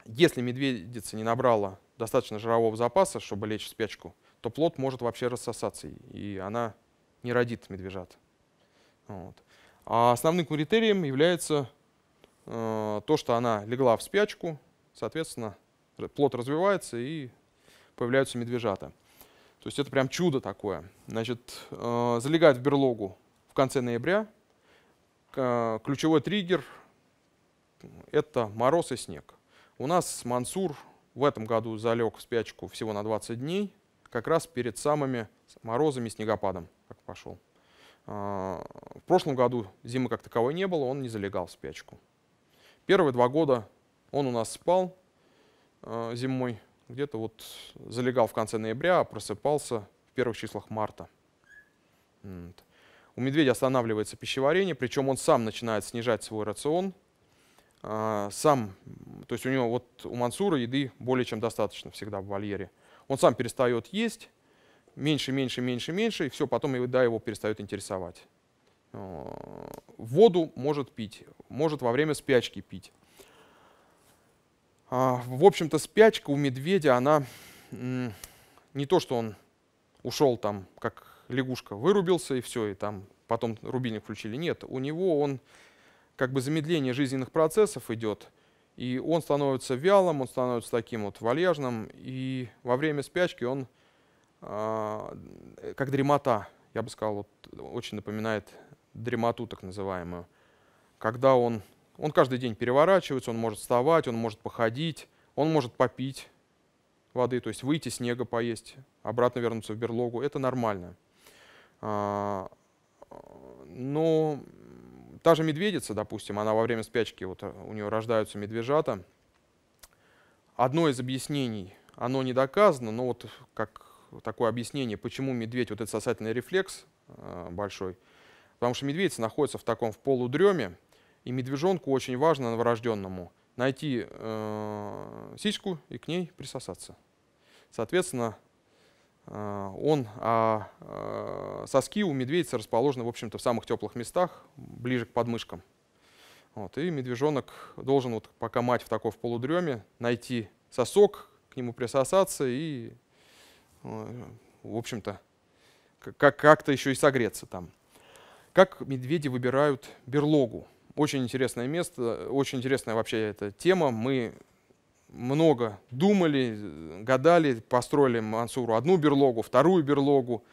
если медведица не набрала достаточно жирового запаса, чтобы лечь в спячку, то плод может вообще рассосаться, и она не родит медвежат. Вот. А основным критерием является э, то, что она легла в спячку, соответственно, плод развивается и появляются медвежата. То есть это прям чудо такое. Значит, э, залегает в берлогу в конце ноября. К, э, ключевой триггер — это мороз и снег. У нас Мансур в этом году залег в спячку всего на 20 дней, как раз перед самыми морозами и снегопадом, как пошел. А, в прошлом году зимы как таковой не было, он не залегал в спячку. Первые два года он у нас спал а, зимой, где-то вот залегал в конце ноября, а просыпался в первых числах марта. У медведя останавливается пищеварение, причем он сам начинает снижать свой рацион. А, сам, то есть у него вот у Мансура еды более чем достаточно всегда в вольере. Он сам перестает есть, меньше, меньше, меньше, меньше, и все, потом еда его перестает интересовать. Э, воду может пить, может во время спячки пить. А, в общем-то, спячка у медведя, она не то, что он ушел там, как лягушка, вырубился и все, и там потом рубильник включили. Нет, у него он как бы замедление жизненных процессов идет, и он становится вялым, он становится таким вот вальяжным, и во время спячки он а, э, как дремота, я бы сказал, вот, очень напоминает дремоту так называемую. Когда он, он каждый день переворачивается, он может вставать, он может походить, он может попить воды, то есть выйти, снега поесть, обратно вернуться в берлогу. Это нормально. А, но та же медведица, допустим, она во время спячки, вот э, у нее рождаются медвежата. Одно из объяснений, оно не доказано, но вот как такое объяснение, почему медведь, вот этот сосательный рефлекс э, большой, потому что медведь находится в таком в полудреме, и медвежонку очень важно новорожденному найти э, сиську и к ней присосаться. Соответственно, э, он, а э, соски у медведицы расположены, в общем-то, в самых теплых местах, ближе к подмышкам. Вот, и медвежонок должен, вот, пока мать в такой в полудреме, найти сосок, к нему присосаться и в общем-то, как-то еще и согреться там. Как медведи выбирают берлогу? Очень интересное место, очень интересная вообще эта тема. Мы много думали, гадали, построили Мансуру одну берлогу, вторую берлогу.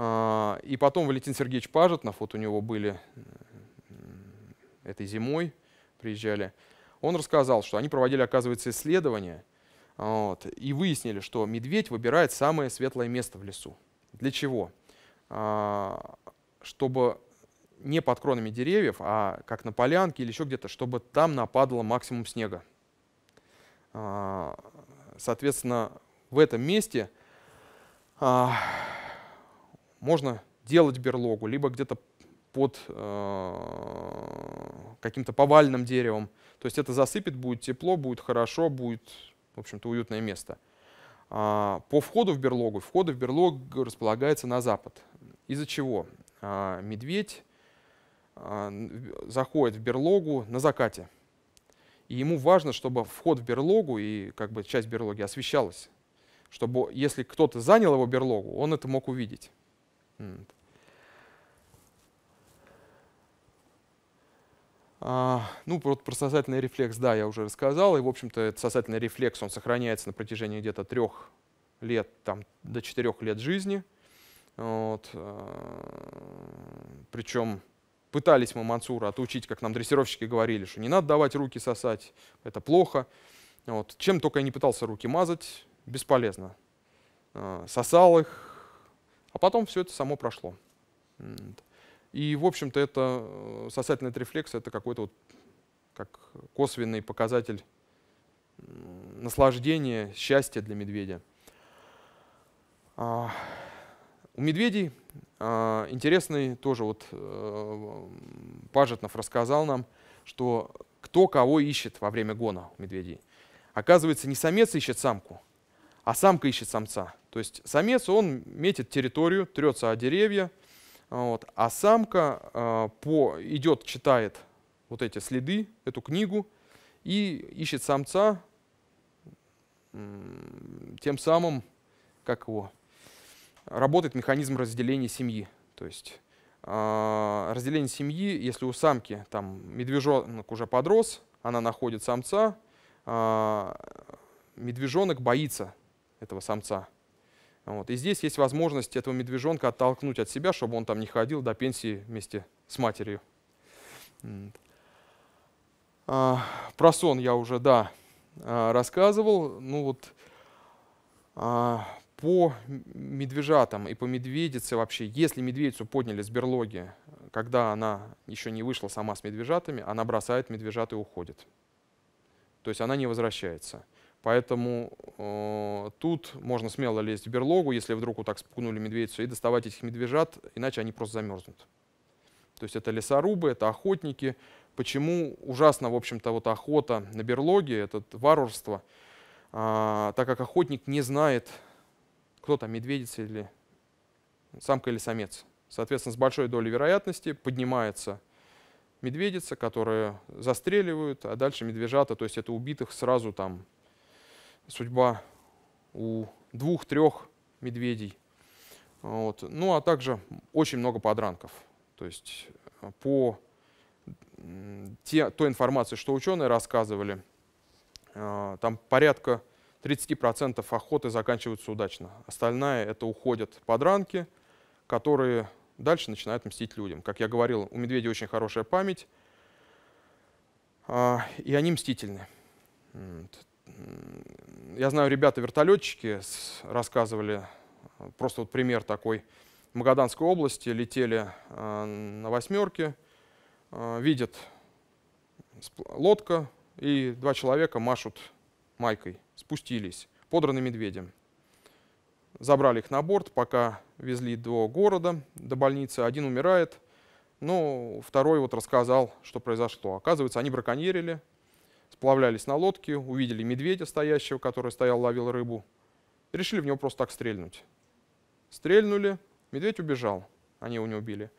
А, и потом Валентин Сергеевич Пажетнов, вот у него были этой зимой, приезжали, он рассказал, что они проводили, оказывается, исследования – вот, и выяснили, что медведь выбирает самое светлое место в лесу. Для чего? А, чтобы не под кронами деревьев, а как на полянке или еще где-то, чтобы там нападало максимум снега. А, соответственно, в этом месте а, можно делать берлогу, либо где-то под каким-то повальным деревом. То есть это засыпет, будет тепло, будет хорошо, будет в общем-то, уютное место. А, по входу в берлогу, входы в берлогу располагается на запад. Из-за чего? А, медведь а, заходит в берлогу на закате. И ему важно, чтобы вход в берлогу и как бы часть берлоги освещалась. Чтобы если кто-то занял его берлогу, он это мог увидеть. А, ну, про, про сосательный рефлекс, да, я уже рассказал. И, в общем-то, этот сосательный рефлекс, он сохраняется на протяжении где-то трех лет, там, до четырех лет жизни. Вот. А, Причем пытались мы Мансура отучить, как нам дрессировщики говорили, что не надо давать руки сосать, это плохо. Вот. Чем только я не пытался руки мазать, бесполезно. А, сосал их, а потом все это само прошло. Вот. И, в общем-то, это э, сосательный рефлекс, это какой-то вот как косвенный показатель наслаждения, счастья для медведя. А, у медведей а, интересный тоже вот э, Пажетнов рассказал нам, что кто кого ищет во время гона у медведей. Оказывается, не самец ищет самку, а самка ищет самца. То есть самец, он метит территорию, трется о деревья, вот. А самка э, по, идет, читает вот эти следы, эту книгу, и ищет самца, тем самым, как его, работает механизм разделения семьи. То есть э, разделение семьи, если у самки там медвежонок уже подрос, она находит самца, э, медвежонок боится этого самца. Вот. И здесь есть возможность этого медвежонка оттолкнуть от себя, чтобы он там не ходил до пенсии вместе с матерью. А, про сон я уже, да, а, рассказывал. Ну вот а, по медвежатам и по медведице вообще, если медведицу подняли с берлоги, когда она еще не вышла сама с медвежатами, она бросает медвежат и уходит. То есть она не возвращается. Поэтому э, тут можно смело лезть в берлогу, если вдруг вот так спугнули медведицу, и доставать этих медвежат, иначе они просто замерзнут. То есть это лесорубы, это охотники. Почему ужасно, в общем-то, вот охота на берлоге, это варварство, э, так как охотник не знает, кто там, медведица или самка или самец. Соответственно, с большой долей вероятности поднимается медведица, которая застреливают, а дальше медвежата, то есть это убитых сразу там судьба у двух-трех медведей. Вот. Ну а также очень много подранков. То есть э, по те, той информации, что ученые рассказывали, э, там порядка 30% охоты заканчиваются удачно. Остальное это уходят подранки, которые дальше начинают мстить людям. Как я говорил, у медведей очень хорошая память, а, и они мстительны я знаю, ребята-вертолетчики рассказывали, просто вот пример такой, в Магаданской области летели э, на восьмерке, э, видят лодка, и два человека машут майкой, спустились, подраны медведем. Забрали их на борт, пока везли до города, до больницы. Один умирает, но ну, второй вот рассказал, что произошло. Оказывается, они браконьерили, сплавлялись на лодке, увидели медведя стоящего, который стоял, ловил рыбу, решили в него просто так стрельнуть. Стрельнули, медведь убежал, они его не убили.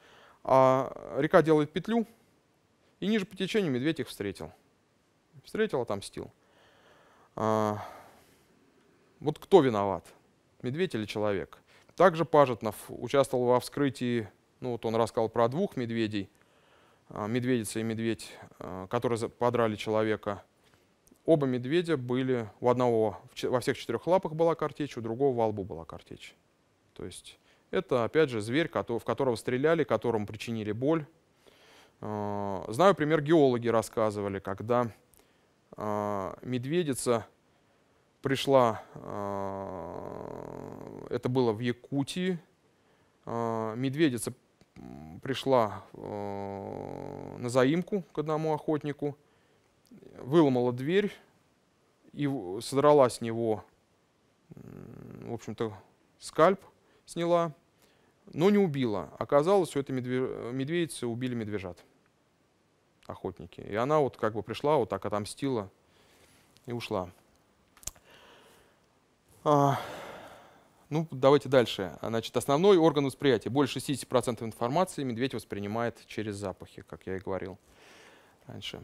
А река делает петлю, и ниже по течению медведь их встретил. Встретил, отомстил. А, вот кто виноват, медведь или человек? Также Пажетнов участвовал во вскрытии, ну вот он рассказал про двух медведей – а, медведица и медведь, а, которые подрали человека, оба медведя были, у одного во всех четырех лапах была картечь, у другого во лбу была картечь. То есть это, опять же, зверь, в которого стреляли, которому причинили боль. А, знаю, пример, геологи рассказывали, когда медведица пришла, это было в Якутии, медведица пришла э, на заимку к одному охотнику, выломала дверь и содрала с него, в общем-то, скальп сняла, но не убила. Оказалось, у этой медве... медведицы убили медвежат охотники. И она вот как бы пришла, вот так отомстила и ушла. А, ну, давайте дальше. Значит, основной орган восприятия. Больше 60% информации медведь воспринимает через запахи, как я и говорил раньше.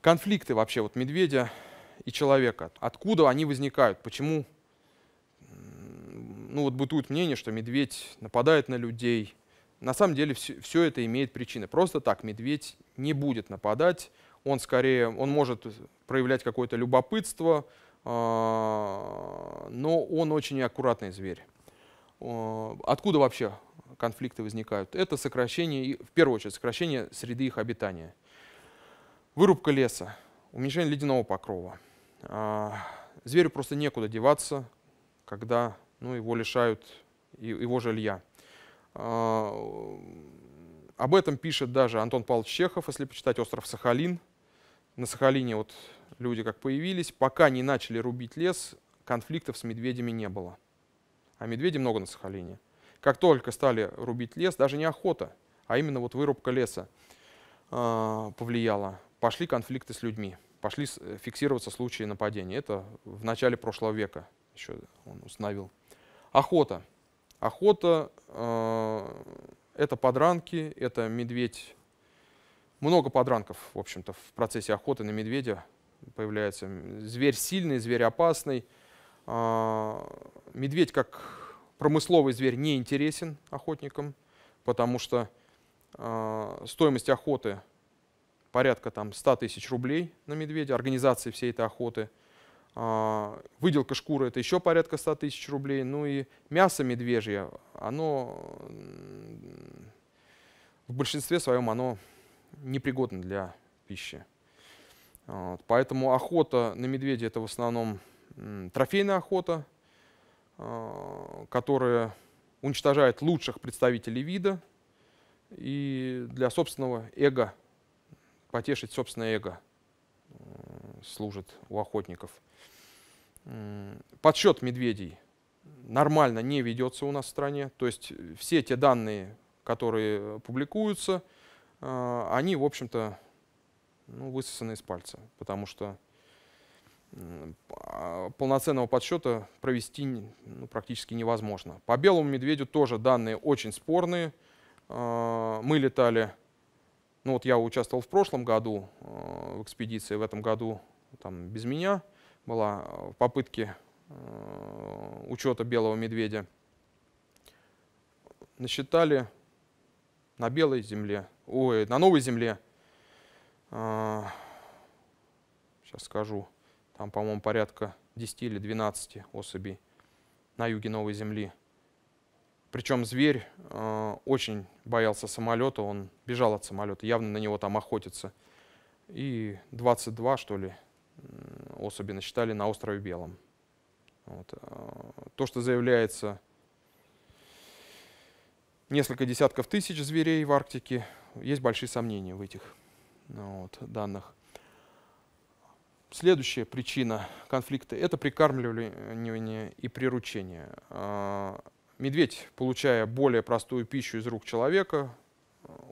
Конфликты вообще вот медведя и человека. Откуда они возникают? Почему? Ну вот бытует мнение, что медведь нападает на людей. На самом деле все, все это имеет причины. Просто так медведь не будет нападать. Он скорее, он может проявлять какое-то любопытство, а, но он очень аккуратный зверь. А, откуда вообще конфликты возникают? Это сокращение, в первую очередь, сокращение среды их обитания. Вырубка леса, уменьшение ледяного покрова. А, зверю просто некуда деваться, когда ну, его лишают его жилья. Об этом пишет даже Антон Павлович Чехов, если почитать «Остров Сахалин». На Сахалине вот люди как появились, пока не начали рубить лес, конфликтов с медведями не было. А медведей много на Сахалине. Как только стали рубить лес, даже не охота, а именно вот вырубка леса э, повлияла. Пошли конфликты с людьми, пошли э, фиксироваться случаи нападений. Это в начале прошлого века еще он установил. Охота. Охота э, — это подранки, это медведь. Много подранков, в общем-то, в процессе охоты на медведя появляется. Зверь сильный, зверь опасный. А, медведь как промысловый зверь не интересен охотникам, потому что а, стоимость охоты порядка там, 100 тысяч рублей на медведя, организации всей этой охоты. А, выделка шкуры – это еще порядка 100 тысяч рублей. Ну и мясо медвежье, оно в большинстве своем оно непригодно для пищи. Вот, поэтому охота на медведя это в основном трофейная охота, а, которая уничтожает лучших представителей вида и для собственного эго, потешить собственное эго э, служит у охотников. Подсчет медведей нормально не ведется у нас в стране. То есть э, все те данные, которые э, публикуются, они, в общем-то, ну, высосаны из пальца, потому что а, полноценного подсчета провести ну, практически невозможно. По белому медведю тоже данные очень спорные. А, мы летали, ну вот я участвовал в прошлом году а, в экспедиции, в этом году там без меня была попытка учета белого медведя. Насчитали на белой земле, ой, на новой земле сейчас а, скажу, там, по-моему, порядка 10 или 12 особей на юге Новой Земли. Причем зверь э, очень боялся самолета, он бежал от самолета, явно на него там охотится. И 22, что ли, особи насчитали на острове Белом. Вот. А, то, что заявляется несколько десятков тысяч зверей в Арктике, есть большие сомнения в этих ну, вот, данных. Следующая причина конфликта – это прикармливание и приручение. А, медведь, получая более простую пищу из рук человека,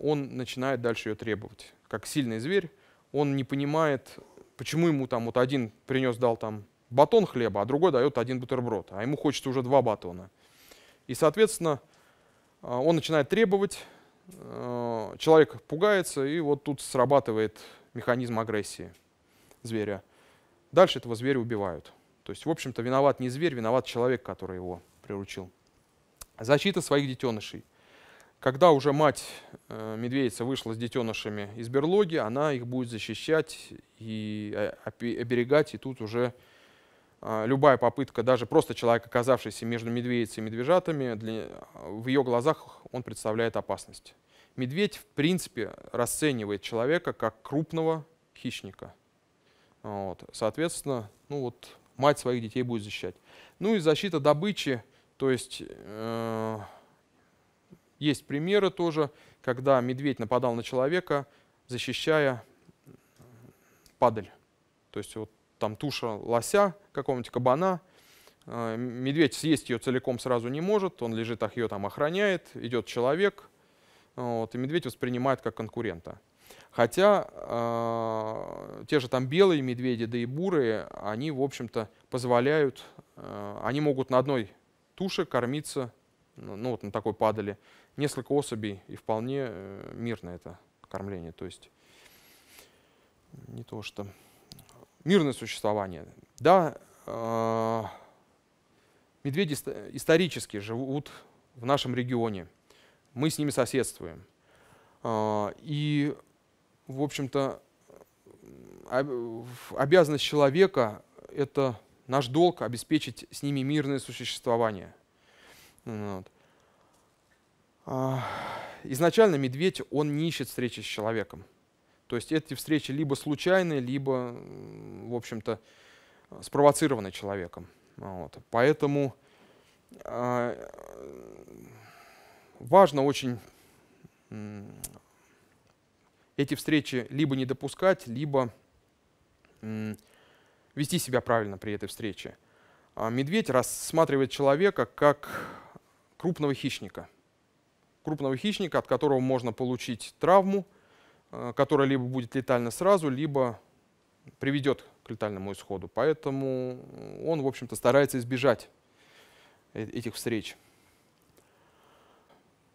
он начинает дальше ее требовать. Как сильный зверь, он не понимает, почему ему там вот один принес, дал там батон хлеба, а другой дает один бутерброд, а ему хочется уже два батона. И, соответственно, а, он начинает требовать, Э, человек пугается, и вот тут срабатывает механизм агрессии зверя. Дальше этого зверя убивают. То есть, в общем-то, виноват не зверь, виноват человек, который его приручил. Защита своих детенышей. Когда уже мать э, медведица вышла с детенышами из берлоги, она их будет защищать и э, оберегать, и тут уже а, любая попытка, даже просто человек, оказавшийся между медведицей и медвежатами, для, в ее глазах он представляет опасность. Медведь, в принципе, расценивает человека как крупного хищника. Вот. Соответственно, ну вот, мать своих детей будет защищать. Ну и защита добычи, то есть э, есть примеры тоже, когда медведь нападал на человека, защищая падаль. То есть вот там туша лося, какого-нибудь кабана. Э, медведь съесть ее целиком сразу не может, он лежит, ах ее там охраняет, идет человек, вот, и медведь воспринимает как конкурента. Хотя э, те же там белые медведи, да и бурые, они, в общем-то, позволяют, э, они могут на одной туше кормиться, ну, ну вот на такой падали, несколько особей, и вполне э, мирно это кормление. То есть не то, что мирное существование. Да, э, медведи исторически живут в нашем регионе. Мы с ними соседствуем. Э, и, в общем-то, э, обязанность человека — это наш долг обеспечить с ними мирное существование. Вот. Э, изначально медведь, он не ищет встречи с человеком. То есть эти встречи либо случайные, либо, в общем-то, э, спровоцированы человеком. Вот. Поэтому э, важно очень э, эти встречи либо не допускать, либо э, вести себя правильно при этой встрече. А медведь рассматривает человека как крупного хищника. Крупного хищника, от которого можно получить травму – Э, которая либо будет летальна сразу, либо приведет к летальному исходу. Поэтому он, в общем-то, старается избежать э, этих встреч.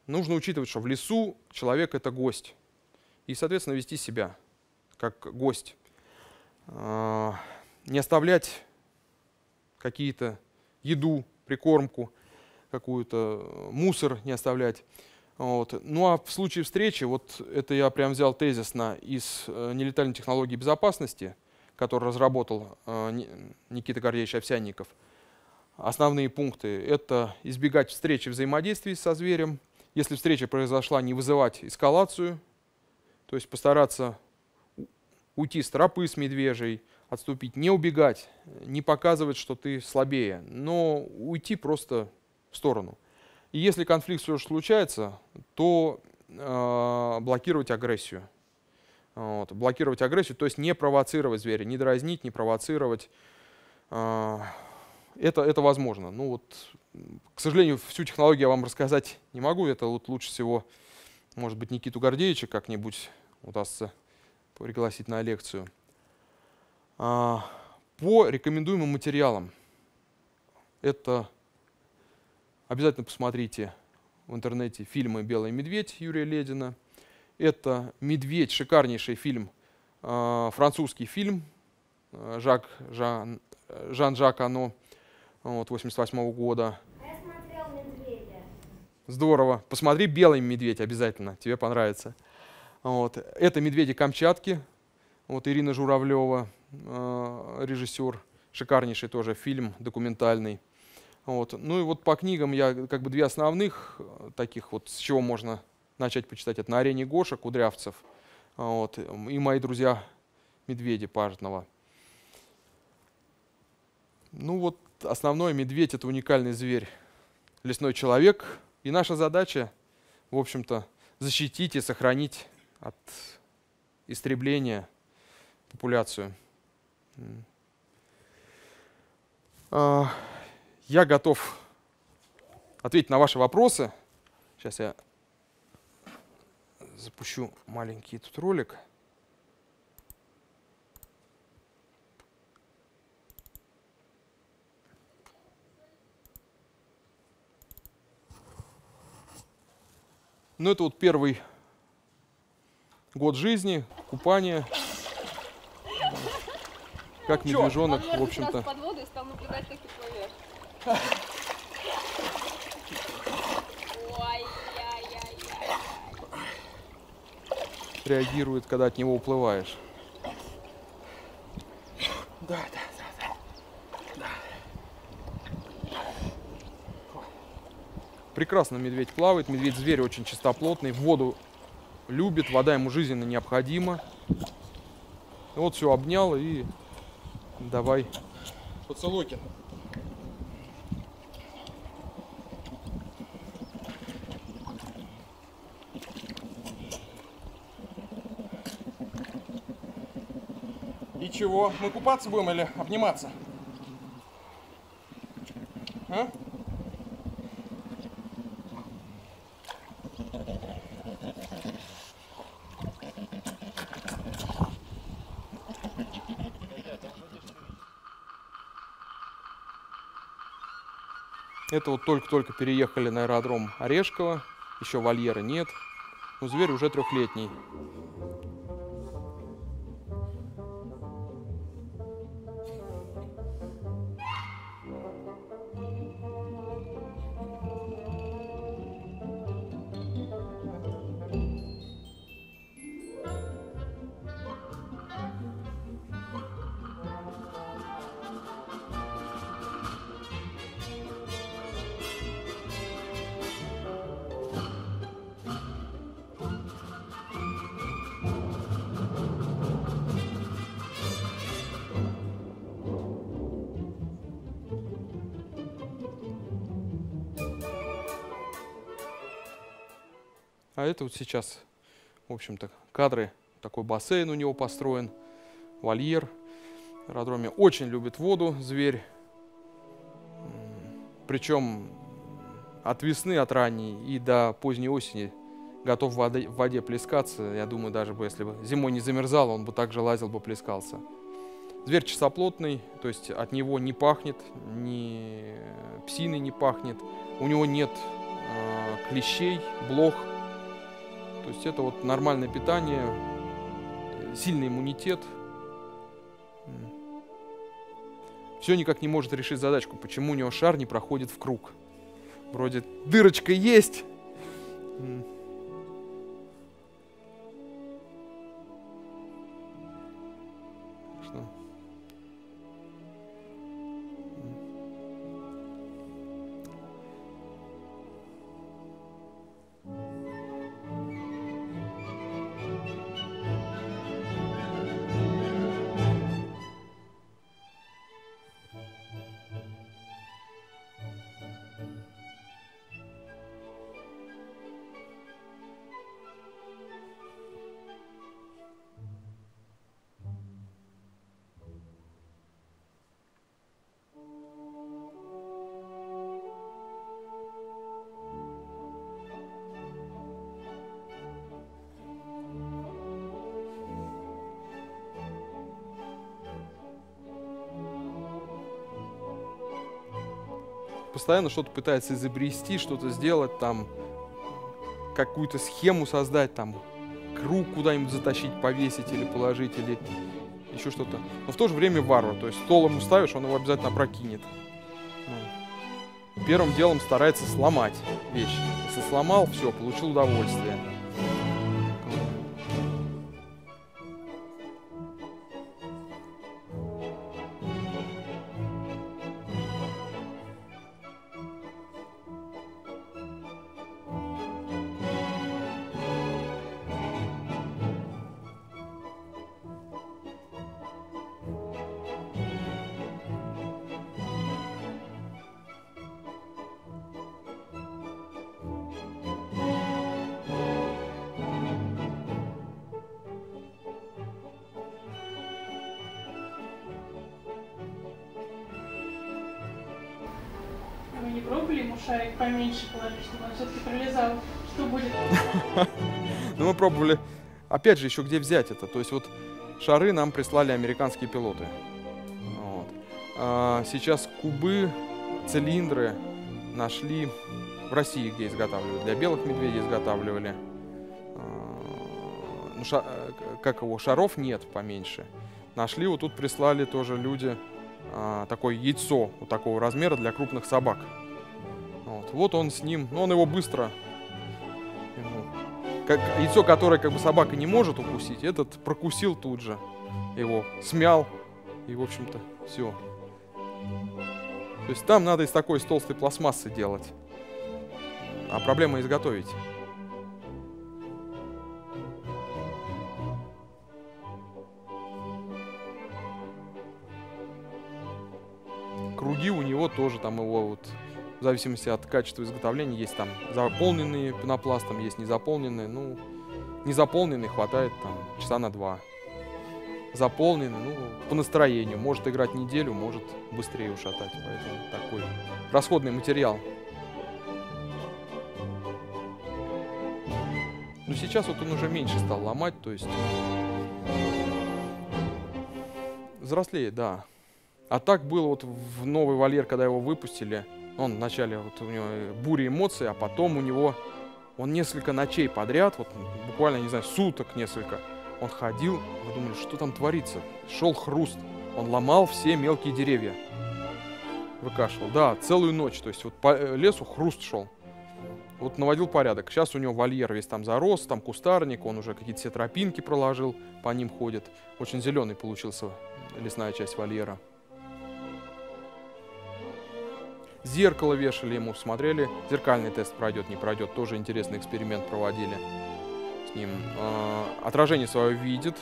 Нужно учитывать, что в лесу человек — это гость. И, соответственно, вести себя как гость. Э, не оставлять какие-то еду, прикормку, какую-то мусор не оставлять. Вот. Ну а в случае встречи, вот это я прям взял тезисно из э, нелетальной технологии безопасности, который разработал э, Никита Гордеевич Овсянников. Основные пункты — это избегать встречи взаимодействий со зверем, если встреча произошла, не вызывать эскалацию, то есть постараться уйти с тропы с медвежьей, отступить, не убегать, не показывать, что ты слабее, но уйти просто в сторону — и если конфликт все же случается, то э, блокировать агрессию. Вот, блокировать агрессию, то есть не провоцировать зверя, не дразнить, не провоцировать. Э, это, это возможно. Ну вот, к сожалению, всю технологию я вам рассказать не могу. Это вот лучше всего, может быть, Никиту Гордеевича как-нибудь удастся пригласить на лекцию. А, по рекомендуемым материалам. Это Обязательно посмотрите в интернете фильмы «Белый медведь» Юрия Ледина. Это «Медведь», шикарнейший фильм, а, французский фильм а, Жак, Жан, Жан-Жак Ано вот, 88 года. Здорово. Посмотри «Белый медведь» обязательно, тебе понравится. Вот. Это «Медведи Камчатки», вот Ирина Журавлева, а, режиссер, шикарнейший тоже фильм, документальный. Вот. Ну и вот по книгам я э, как бы две основных э, таких вот, с чего можно начать почитать. Это «На арене Гоша» Кудрявцев э, вот, и «Мои друзья медведи» Пажетного. Ну вот основное, медведь — это уникальный зверь, лесной человек. И наша задача, в общем-то, защитить и сохранить от истребления популяцию. Я готов ответить на ваши вопросы. Сейчас я запущу маленький тут ролик. Ну, это вот первый год жизни, купание. Как медвежонок, в общем-то. Реагирует, когда от него уплываешь. Да, да. да, да. прекрасно медведь плавает, медведь-зверь очень чистоплотный, воду любит, вода ему жизненно необходима. Вот все обнял и давай. Поцелуйки. Чего? Мы купаться будем или обниматься? А? Это вот только-только переехали на аэродром Орешкова. еще вольера нет, но ну, зверь уже трехлетний. это вот сейчас, в общем-то, кадры. Такой бассейн у него построен, вольер. В аэродроме очень любит воду зверь. Причем от весны, от ранней и до поздней осени готов в воде, в воде плескаться. Я думаю, даже бы если бы зимой не замерзал, он бы также лазил бы, плескался. Зверь чистоплотный, то есть от него не пахнет, ни псины не пахнет. У него нет э, клещей, блох, то есть это вот нормальное питание, сильный иммунитет. Все никак не может решить задачку, почему у него шар не проходит в круг. Вроде дырочка есть, постоянно что-то пытается изобрести, что-то сделать, там, какую-то схему создать, там, круг куда-нибудь затащить, повесить или положить, или еще что-то. Но в то же время варвар, то есть столом ставишь, он его обязательно прокинет. Ну. Первым делом старается сломать вещь. Если сломал, все, получил удовольствие. шарик поменьше положить, чтобы он все-таки пролезал, что будет? Ну, мы пробовали. Опять же, еще где взять это? То есть вот шары нам прислали американские пилоты. Вот. А, сейчас кубы, цилиндры нашли в России, где изготавливают. Для белых медведей изготавливали. А, ну, ша, э, как его, шаров нет поменьше. Нашли, вот тут прислали тоже люди а, такое яйцо вот такого размера для крупных собак. Вот, вот он с ним, но он его быстро... Как, яйцо, которое как бы собака не может укусить, этот прокусил тут же его, смял, и, в общем-то, все. То есть там надо из такой, из толстой пластмассы делать. А проблема изготовить. Круги у него тоже там его вот в зависимости от качества изготовления, есть там заполненные пенопластом, есть незаполненные, ну, незаполненные хватает там часа на два. Заполненный, ну, по настроению, может играть неделю, может быстрее ушатать, поэтому такой расходный материал. Но сейчас вот он уже меньше стал ломать, то есть взрослее, да. А так было вот в новый вольер, когда его выпустили – он вначале, вот у него э, бури эмоций, а потом у него, он несколько ночей подряд, вот буквально, не знаю, суток несколько, он ходил, мы думали, что там творится. Шел хруст, он ломал все мелкие деревья. Выкашивал, да, целую ночь, то есть вот по э, лесу хруст шел. Вот наводил порядок. Сейчас у него вольер весь там зарос, там кустарник, он уже какие-то все тропинки проложил, по ним ходит. Очень зеленый получился лесная часть вольера. Зеркало вешали ему, смотрели, зеркальный тест пройдет, не пройдет. Тоже интересный эксперимент проводили с ним. А, отражение свое видит,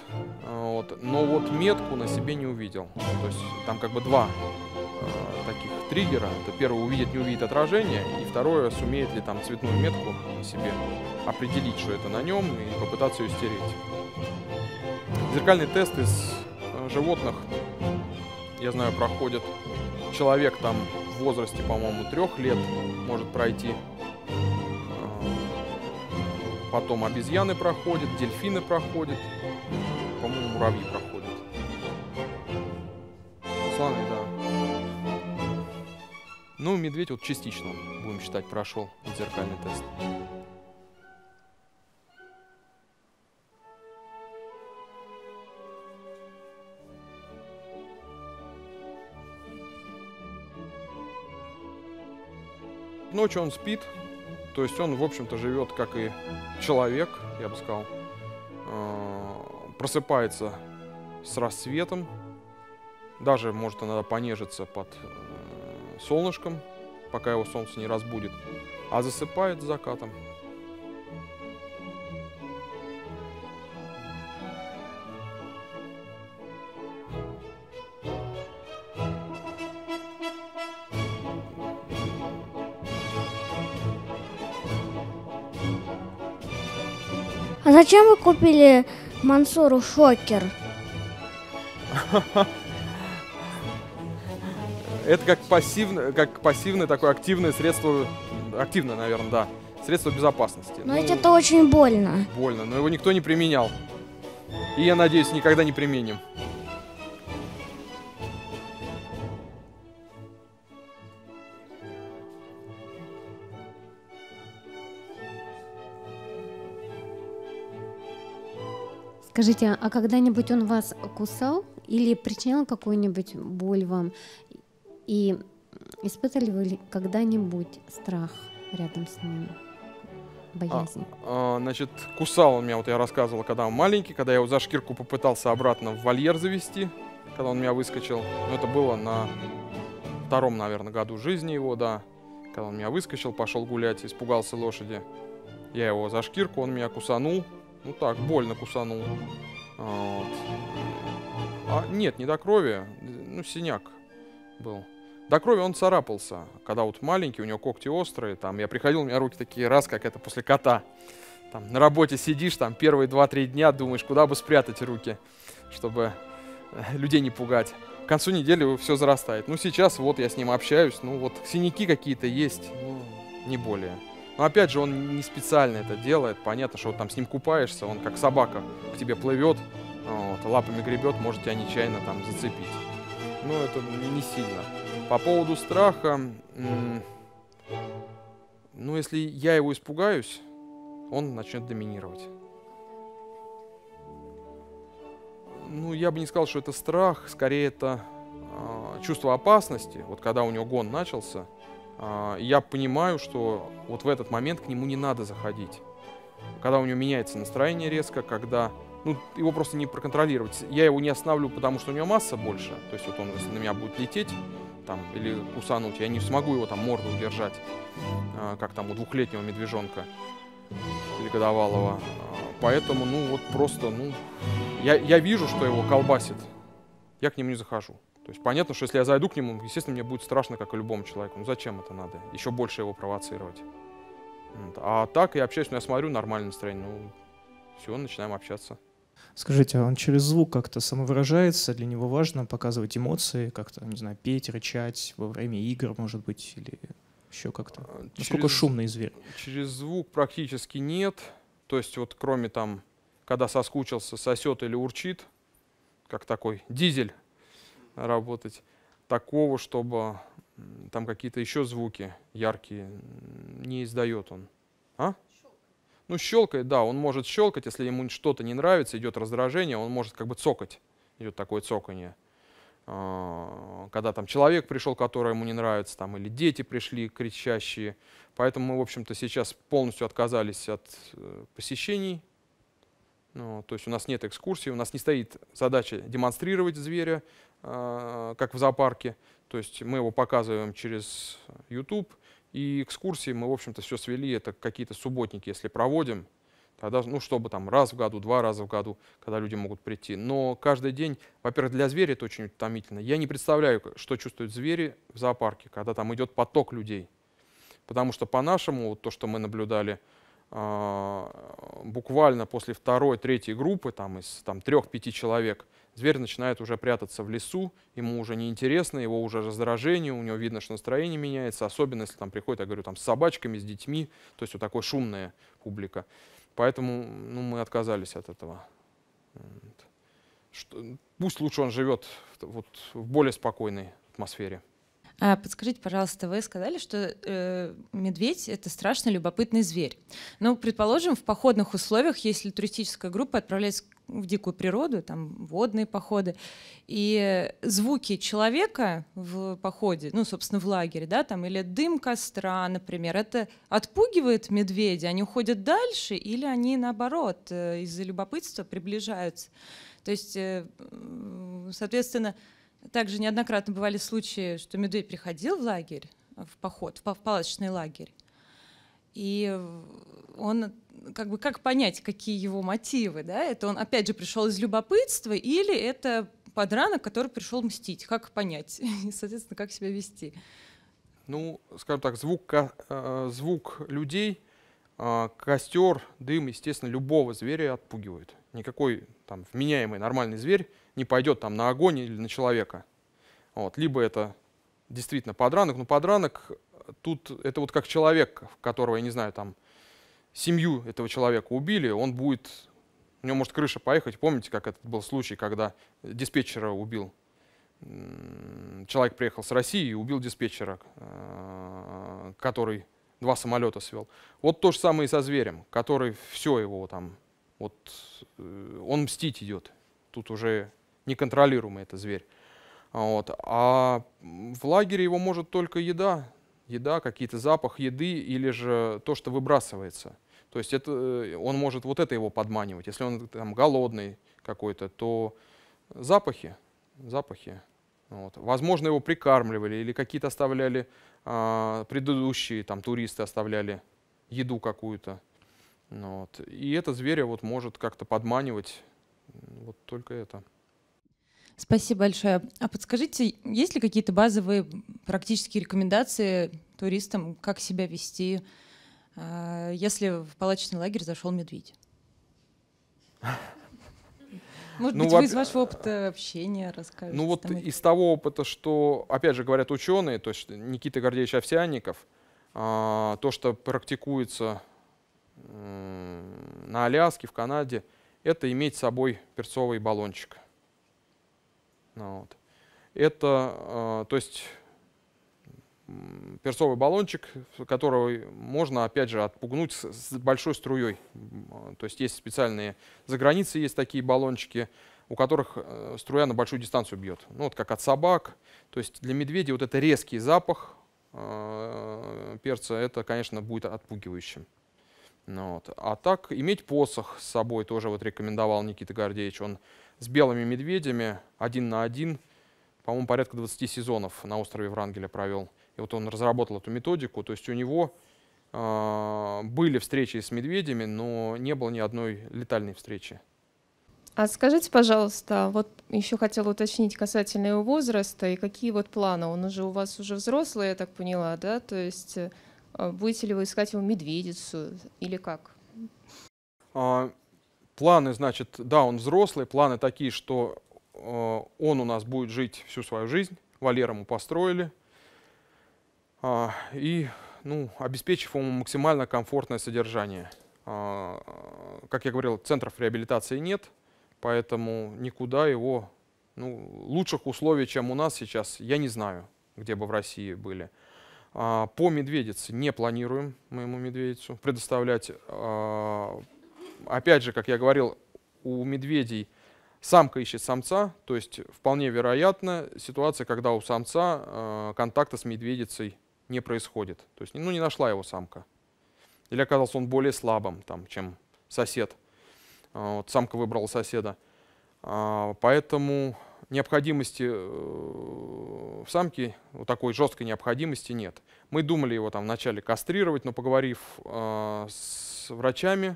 а, вот, но вот метку на себе не увидел. То есть там как бы два а, таких триггера. Это первое увидит, не увидит отражение, и второе сумеет ли там цветную метку на себе определить, что это на нем, и попытаться ее стереть. Зеркальный тест из животных, я знаю, проходят человек там в возрасте, по-моему, трех лет может пройти. А, потом обезьяны проходят, дельфины проходят, по-моему, муравьи проходят. Слоны, да. Ну, медведь вот частично, будем считать, прошел зеркальный тест. ночью он спит, то есть он, в общем-то, живет как и человек, я бы сказал, а, просыпается с рассветом, даже может иногда понежиться под э, солнышком, пока его солнце не разбудит, а засыпает с закатом. зачем вы купили Мансуру шокер? Это как пассивное, как пассивное такое активное средство, активное, наверное, да, средство безопасности. Но ну, ведь это очень больно. Больно, но его никто не применял. И я надеюсь, никогда не применим. Скажите, а когда-нибудь он вас кусал или причинял какую-нибудь боль вам? И испытали вы когда-нибудь страх рядом с ним? Боязнь. А, а, значит, кусал он меня, вот я рассказывал, когда он маленький, когда я его за шкирку попытался обратно в вольер завести, когда он меня выскочил. Но ну, это было на втором, наверное, году жизни его, да. Когда он меня выскочил, пошел гулять, испугался лошади. Я его за шкирку, он меня кусанул, ну так, больно кусанул. А, вот. А, нет, не до крови. Ну, синяк был. До крови он царапался, когда вот маленький, у него когти острые, там, я приходил, у меня руки такие, раз, как это, после кота. Там, на работе сидишь, там, первые два-три дня думаешь, куда бы спрятать руки, чтобы э, людей не пугать. К концу недели все зарастает. Ну, сейчас вот я с ним общаюсь, ну, вот синяки какие-то есть, ну, не более. Но ну, опять же, он не специально это делает. Понятно, что вот там с ним купаешься, он как собака к тебе плывет, а вот, лапами гребет, может тебя нечаянно там зацепить. Но ну, это не сильно. По поводу страха, ну, если я его испугаюсь, он начнет доминировать. Ну, я бы не сказал, что это страх, скорее это э, чувство опасности. Вот когда у него гон начался, а, я понимаю, что вот в этот момент к нему не надо заходить. Когда у него меняется настроение резко, когда ну, его просто не проконтролировать. Я его не останавливаю, потому что у него масса больше. То есть вот он, если на меня будет лететь, там, или кусануть, я не смогу его там морду удержать, а, как там у двухлетнего медвежонка или годовалого. А, поэтому, ну, вот просто, ну, я, я вижу, что его колбасит. Я к нему не захожу. То есть понятно, что если я зайду к нему, естественно, мне будет страшно, как и любому человеку. Ну зачем это надо? Еще больше его провоцировать. А так я общаюсь, ну я смотрю, нормальное настроение. Ну, все, начинаем общаться. Скажите, он через звук как-то самовыражается? Для него важно показывать эмоции, как-то, не знаю, петь, рычать во время игр, может быть, или еще как-то? А, через, Насколько шумный зверь? Через звук практически нет. То есть вот кроме там, когда соскучился, сосет или урчит, как такой дизель, работать, такого, чтобы там какие-то еще звуки яркие не издает он. А? Ну, щелкает, да, он может щелкать, если ему что-то не нравится, идет раздражение, он может как бы цокать, идет такое цоканье. А, когда там человек пришел, который ему не нравится, там, или дети пришли кричащие. Поэтому мы, в общем-то, сейчас полностью отказались от э, посещений. Ну, то есть у нас нет экскурсии, у нас не стоит задача демонстрировать зверя, а, как в зоопарке. То есть мы его показываем через YouTube, и экскурсии мы, в общем-то, все свели, это какие-то субботники, если проводим, тогда, ну, чтобы там раз в году, два раза в году, когда люди могут прийти. Но каждый день, во-первых, для зверя это очень утомительно. Я не представляю, что чувствуют звери в зоопарке, когда там идет поток людей. Потому что по-нашему, то, что мы наблюдали, а, буквально после второй, третьей группы, там из там, трех-пяти человек, зверь начинает уже прятаться в лесу, ему уже неинтересно, его уже раздражение, у него видно, что настроение меняется, особенно если там приходит, я говорю, там с собачками, с детьми, то есть вот такой шумная публика. Поэтому ну, мы отказались от этого. Что, пусть лучше он живет вот, в более спокойной атмосфере. А, подскажите, пожалуйста, вы сказали, что э, медведь это страшно любопытный зверь. Ну, предположим, в походных условиях, если туристическая группа отправляется в дикую природу, там водные походы, и звуки человека в походе, ну, собственно, в лагере, да, там, или дым костра, например, это отпугивает медведя, они уходят дальше, или они, наоборот, э, из-за любопытства приближаются. То есть, э, соответственно, также неоднократно бывали случаи, что медведь приходил в лагерь, в поход, в палаточный лагерь, и он как бы как понять, какие его мотивы, да? Это он опять же пришел из любопытства или это подранок, который пришел мстить? Как понять и, соответственно, как себя вести? Ну, скажем так, звук, э, звук людей, а, костер, дым, естественно, любого зверя отпугивают. Никакой там вменяемый нормальный зверь не пойдет там на огонь или на человека. Вот. Либо это действительно подранок, но подранок тут это вот как человек, которого, я не знаю, там семью этого человека убили, он будет, у него может крыша поехать. Помните, как это был случай, когда диспетчера убил? Человек приехал с России и убил диспетчера, э, который два самолета свел. Вот то же самое и со зверем, который все его там, вот э, он мстить идет. Тут уже неконтролируемый это зверь. Вот. А в лагере его может только еда, еда, какие-то запах еды или же то, что выбрасывается. То есть это, э, он может вот это его подманивать. Если он там голодный какой-то, то запахи, запахи. Вот. Возможно, его прикармливали или какие-то оставляли, а, предыдущие там туристы оставляли еду какую-то. Вот. И это зверя вот может как-то подманивать. Вот только это. Спасибо большое. А подскажите, есть ли какие-то базовые практические рекомендации туристам, как себя вести, э, если в палаточный лагерь зашел медведь? Может ну, быть, вы из вашего опыта общения расскажете? Ну вот из того опыта, что, опять же, говорят ученые, то есть Никита Гордеевич Овсянников, а, то, что практикуется на Аляске, в Канаде, это иметь с собой перцовый баллончик – ну Вот. Это, а, то есть, перцовый баллончик, которого можно, опять же, отпугнуть с большой струей. А, то есть есть специальные, за границей есть такие баллончики, у которых э, струя на большую дистанцию бьет. Ну вот как от собак. То есть для медведей вот это резкий запах а, перца, это, конечно, будет отпугивающим. Ну Вот. А так иметь посох с собой тоже вот рекомендовал Никита Гордеевич. Он с белыми медведями один на один, по-моему, порядка 20 сезонов на острове Врангеля провел. И вот он разработал эту методику, то есть у него э, были встречи с медведями, но не было ни одной летальной встречи. А скажите, пожалуйста, вот еще хотела уточнить касательно его возраста и какие вот планы. Он уже у вас уже взрослый, я так поняла, да? То есть э, будете ли вы искать его медведицу или как? А, Планы, значит, да, он взрослый, планы такие, что э, он у нас будет жить всю свою жизнь, Валера мы построили, а, и, ну, обеспечив ему максимально комфортное содержание. А, как я говорил, центров реабилитации нет, поэтому никуда его, ну, лучших условий, чем у нас сейчас, я не знаю, где бы в России были. А, по медведице не планируем моему медведицу предоставлять опять же, как я говорил, у медведей самка ищет самца, то есть вполне вероятно ситуация, когда у самца э, контакта с медведицей не происходит. То есть ну, не нашла его самка. Или оказался он более слабым, там, чем сосед. Э, вот, самка выбрала соседа. А, поэтому необходимости э, в самке, вот такой жесткой необходимости нет. Мы думали его там вначале кастрировать, но поговорив с врачами,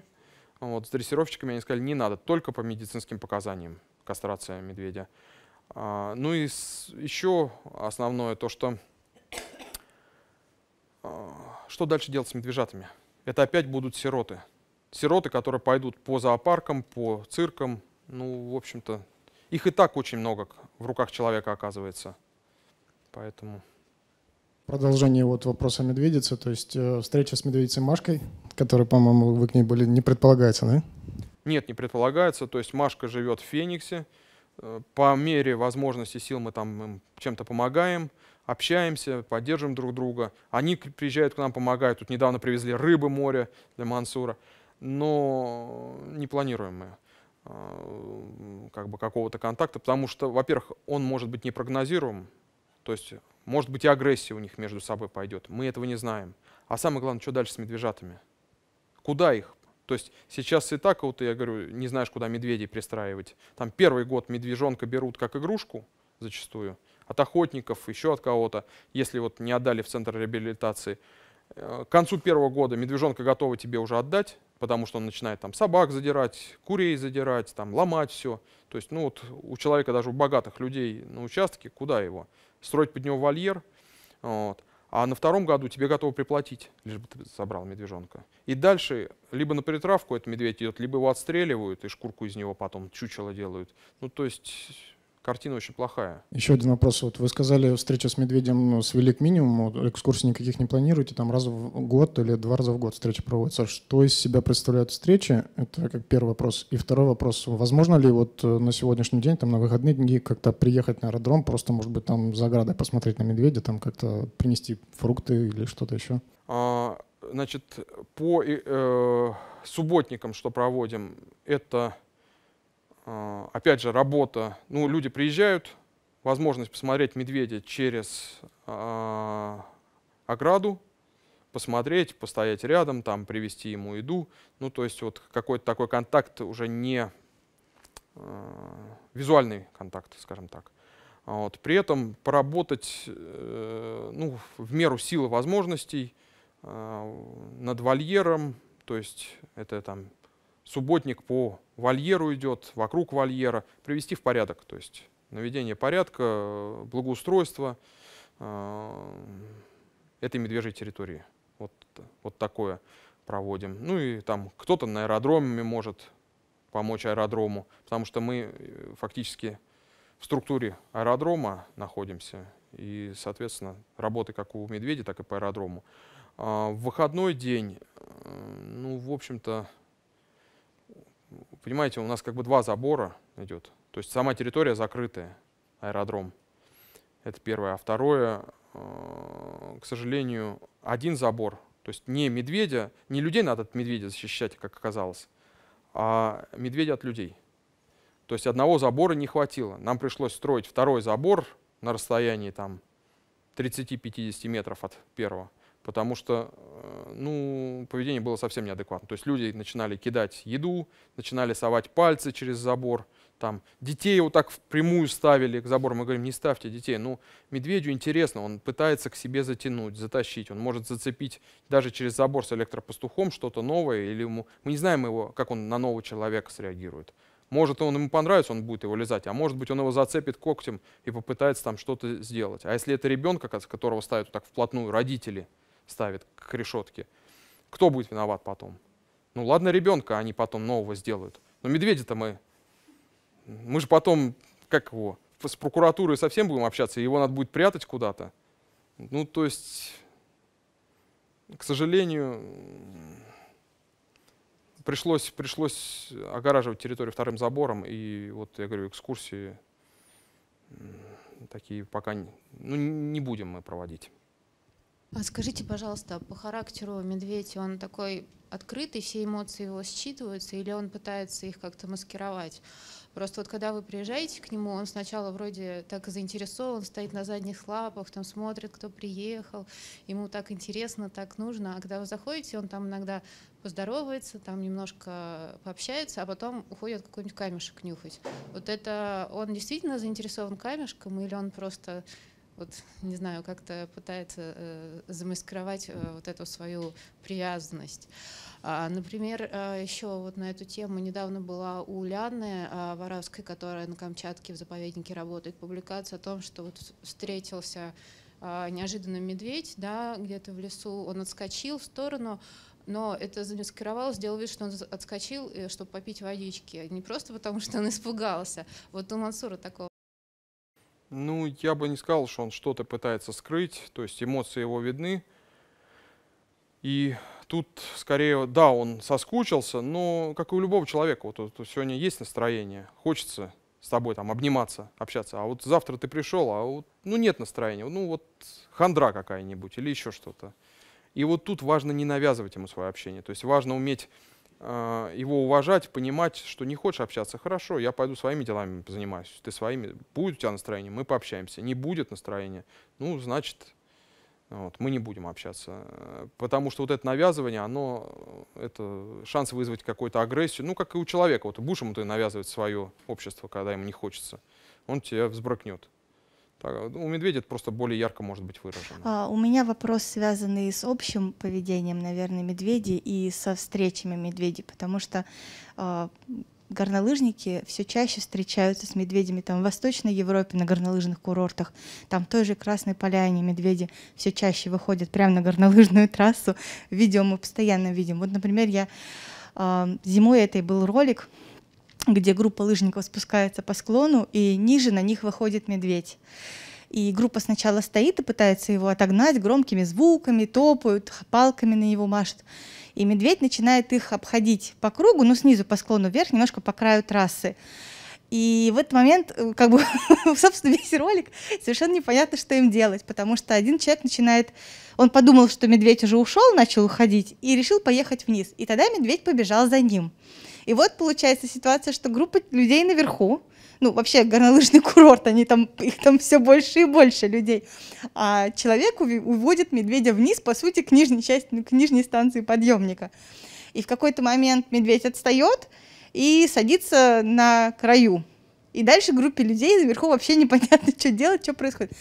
вот, с дрессировщиками они сказали, не надо, только по медицинским показаниям кастрация медведя. А, ну и с, еще основное то, что а, что дальше делать с медвежатами? Это опять будут сироты. Сироты, которые пойдут по зоопаркам, по циркам. Ну, в общем-то, их и так очень много в руках человека оказывается. Поэтому продолжение вот вопроса медведицы, то есть э, встреча с медведицей Машкой, которая, по-моему, вы к ней были, не предполагается, да? Нет, не предполагается. То есть Машка живет в Фениксе. Э, по мере возможности сил мы там эм, чем-то помогаем, общаемся, поддерживаем друг друга. Они приезжают к нам, помогают. Тут недавно привезли рыбы море для Мансура. Но не планируем мы э, как бы какого-то контакта, потому что, во-первых, он может быть непрогнозируем, то есть может быть, и агрессия у них между собой пойдет. Мы этого не знаем. А самое главное, что дальше с медвежатами? Куда их? То есть сейчас и так, вот я говорю, не знаешь, куда медведей пристраивать. Там первый год медвежонка берут как игрушку зачастую, от охотников, еще от кого-то, если вот не отдали в центр реабилитации. Э, к концу первого года медвежонка готовы тебе уже отдать, потому что он начинает там собак задирать, курей задирать, там ломать все. То есть, ну вот у человека, даже у богатых людей на участке, куда его? строить под него вольер. Вот. А на втором году тебе готовы приплатить, лишь бы ты собрал медвежонка. И дальше либо на притравку этот медведь идет, либо его отстреливают и шкурку из него потом чучело делают. Ну, то есть картина очень плохая. Еще один вопрос. Вот вы сказали, встреча с медведем ну, свели к минимуму, экскурсии никаких не планируете, там раз в год или два раза в год встречи проводятся. Что из себя представляют встречи? Это как первый вопрос. И второй вопрос. Возможно ли вот э, на сегодняшний день, там на выходные дни как-то приехать на аэродром, просто, может быть, там за оградой посмотреть на медведя, там как-то принести фрукты или что-то еще? А, значит, по э, субботникам, что проводим, это а, опять же, работа. Ну, люди приезжают, возможность посмотреть медведя через э, ограду, посмотреть, постоять рядом, там привести ему еду. Ну, то есть вот какой-то такой контакт уже не э, визуальный контакт, скажем так. Вот. При этом поработать э, ну, в меру силы возможностей э, над вольером, то есть это там субботник по вольеру идет вокруг вольера, привести в порядок, то есть наведение порядка, благоустройство э, этой медвежьей территории. Вот, вот такое проводим. Ну и там кто-то на аэродроме может помочь аэродрому, потому что мы э, фактически в структуре аэродрома находимся, и, соответственно, работы как у медведя, так и по аэродрому. А, в выходной день, э, ну, в общем-то, понимаете, у нас как бы два забора идет. То есть сама территория закрытая, аэродром. Это первое. А второе, э, к сожалению, один забор. То есть не медведя, не людей надо от медведя защищать, как оказалось, а медведя от людей. То есть одного забора не хватило. Нам пришлось строить второй забор на расстоянии там 30-50 метров от первого, потому что э, ну, поведение было совсем неадекватно. То есть люди начинали кидать еду, начинали совать пальцы через забор, там детей вот так впрямую ставили к забору. Мы говорим, не ставьте детей. Ну, медведю интересно, он пытается к себе затянуть, затащить. Он может зацепить даже через забор с электропастухом что-то новое. Или ему... Мы не знаем его, как он на нового человека среагирует. Может, он ему понравится, он будет его лизать, а может быть, он его зацепит когтем и попытается там что-то сделать. А если это ребенка, которого ставят так вплотную родители – ставит к решетке. Кто будет виноват потом? Ну ладно, ребенка они потом нового сделают. Но медведя-то мы... Мы же потом, как его, с прокуратурой совсем будем общаться, его надо будет прятать куда-то. Ну, то есть, к сожалению, пришлось, пришлось огораживать территорию вторым забором, и вот, я говорю, экскурсии такие пока ну, не будем мы проводить. А скажите, пожалуйста, по характеру медведь, он такой открытый, все эмоции его считываются, или он пытается их как-то маскировать? Просто вот когда вы приезжаете к нему, он сначала вроде так заинтересован, стоит на задних лапах, там смотрит, кто приехал, ему так интересно, так нужно. А когда вы заходите, он там иногда поздоровается, там немножко пообщается, а потом уходит какой-нибудь камешек нюхать. Вот это он действительно заинтересован камешком или он просто вот, не знаю, как-то пытается э, замаскировать э, вот эту свою приязность. А, например, э, еще вот на эту тему недавно была у Ляны э, Воровской, которая на Камчатке в заповеднике работает, публикация о том, что вот встретился э, неожиданно медведь, да, где-то в лесу, он отскочил в сторону, но это замаскировал, сделал вид, что он отскочил, э, чтобы попить водички. Не просто потому, что он испугался. Вот у Мансура такого ну, я бы не сказал, что он что-то пытается скрыть, то есть эмоции его видны. И тут скорее, да, он соскучился, но как и у любого человека, вот, вот сегодня есть настроение, хочется с тобой там обниматься, общаться, а вот завтра ты пришел, а вот, ну нет настроения, ну вот хандра какая-нибудь или еще что-то. И вот тут важно не навязывать ему свое общение, то есть важно уметь а, его уважать, понимать, что не хочешь общаться, хорошо, я пойду своими делами занимаюсь, ты своими, будет у тебя настроение, мы пообщаемся, не будет настроения, ну, значит, вот, мы не будем общаться, потому что вот это навязывание, оно, это шанс вызвать какую-то агрессию, ну, как и у человека, вот будешь ему ты навязывать свое общество, когда ему не хочется, он тебя взбрыкнет. А, ну, у медведя это просто более ярко может быть выражено. А, у меня вопрос, связанный с общим поведением, наверное, медведей и со встречами медведей, потому что а, горнолыжники все чаще встречаются с медведями там в Восточной Европе на горнолыжных курортах, там в той же Красной Поляне медведи все чаще выходят прямо на горнолыжную трассу. Видео мы постоянно видим. Вот, например, я а, зимой этой был ролик, где группа лыжников спускается по склону, и ниже на них выходит медведь. И группа сначала стоит и пытается его отогнать громкими звуками, топают, палками на него машут. И медведь начинает их обходить по кругу, ну, снизу по склону вверх, немножко по краю трассы. И в этот момент, э, как бы, собственно, весь ролик совершенно непонятно, что им делать, потому что один человек начинает, он подумал, что медведь уже ушел, начал уходить, и решил поехать вниз. И тогда медведь побежал за ним. И вот получается ситуация, что группа людей наверху, ну, вообще горнолыжный курорт, они там, их там все больше и больше людей. А человек уводит медведя вниз, по сути, к нижней части, к нижней станции подъемника. И в какой-то момент медведь отстает и садится на краю. И дальше группе людей наверху вообще непонятно, что делать, что происходит.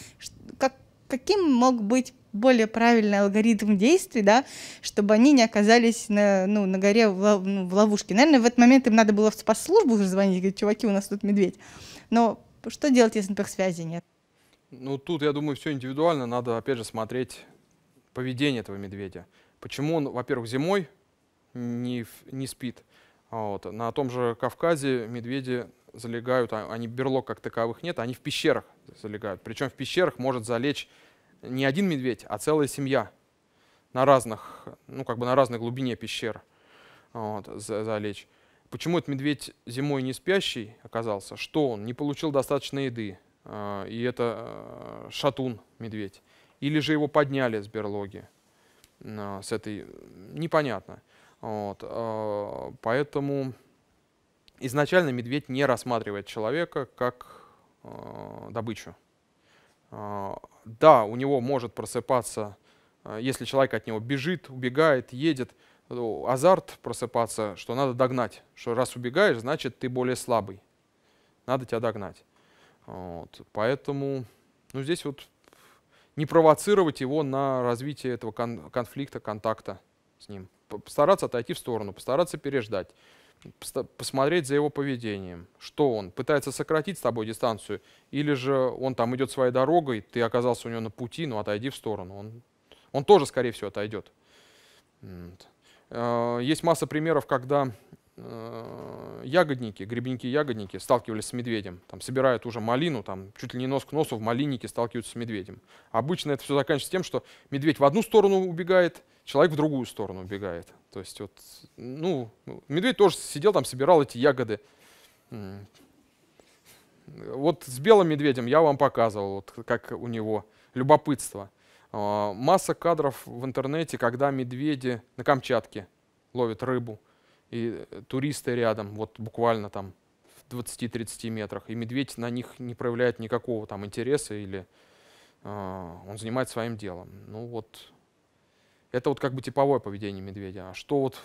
Как, каким мог быть более правильный алгоритм действий, да, чтобы они не оказались на, ну, на горе в, лов, ну, в ловушке. Наверное, в этот момент им надо было в спецслужбу уже звонить, говорить, чуваки, у нас тут медведь. Но что делать, если, например, связи нет? Ну, тут, я думаю, все индивидуально. Надо, опять же, смотреть поведение этого медведя. Почему он, во-первых, зимой не, не спит. А вот. На том же Кавказе медведи залегают, а, они берлог как таковых нет, они в пещерах залегают. Причем в пещерах может залечь не один медведь, а целая семья на разных, ну, как бы на разной глубине пещер вот, залечь. Почему этот медведь зимой не спящий оказался? Что он? Не получил достаточно еды. А, и это э, шатун медведь. Или же его подняли с берлоги. А, с этой... Непонятно. Вот. А, поэтому изначально медведь не рассматривает человека как э, добычу. Да, у него может просыпаться, э, если человек от него бежит, убегает, едет, азарт просыпаться, что надо догнать, что раз убегаешь, значит ты более слабый, надо тебя догнать. Вот. Поэтому ну, здесь вот не провоцировать его на развитие этого кон конфликта, контакта с ним. Постараться отойти в сторону, постараться переждать посмотреть за его поведением. Что он? Пытается сократить с тобой дистанцию? Или же он там идет своей дорогой, ты оказался у него на пути, ну отойди в сторону. Он, он тоже, скорее всего, отойдет. Э, есть масса примеров, когда э, ягодники, грибники-ягодники сталкивались с медведем. Там собирают уже малину, там чуть ли не нос к носу в малиннике сталкиваются с медведем. Обычно это все заканчивается тем, что медведь в одну сторону убегает – человек в другую сторону убегает. То есть вот, ну, медведь тоже сидел там, собирал эти ягоды. Вот с белым медведем я вам показывал, вот как у него любопытство. А, масса кадров в интернете, когда медведи на Камчатке ловят рыбу, и туристы рядом, вот буквально там в 20-30 метрах, и медведь на них не проявляет никакого там интереса или э, он занимается своим делом. Ну вот это вот как бы типовое поведение медведя. А что вот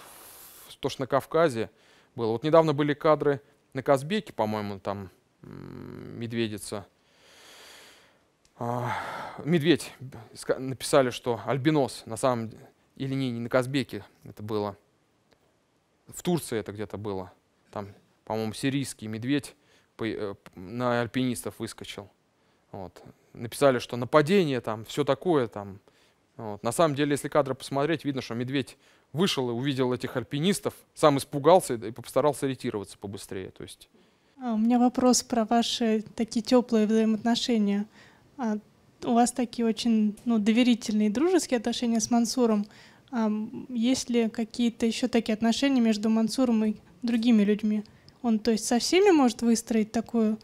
то, что на Кавказе было. Вот недавно были кадры на Казбеке, по-моему, там медведица. А, медведь написали, что альбинос на самом деле, или не, не на Казбеке это было. В Турции это где-то было. Там, по-моему, сирийский медведь э, на альпинистов выскочил. Вот. Написали, что нападение там, все такое там. Вот. На самом деле, если кадры посмотреть, видно, что медведь вышел и увидел этих альпинистов, сам испугался и постарался ретироваться побыстрее. То есть... А, у меня вопрос про ваши такие теплые взаимоотношения. А, у вас такие очень ну, доверительные и дружеские отношения с Мансуром. А, есть ли какие-то еще такие отношения между Мансуром и другими людьми? Он, то есть, со всеми может выстроить такую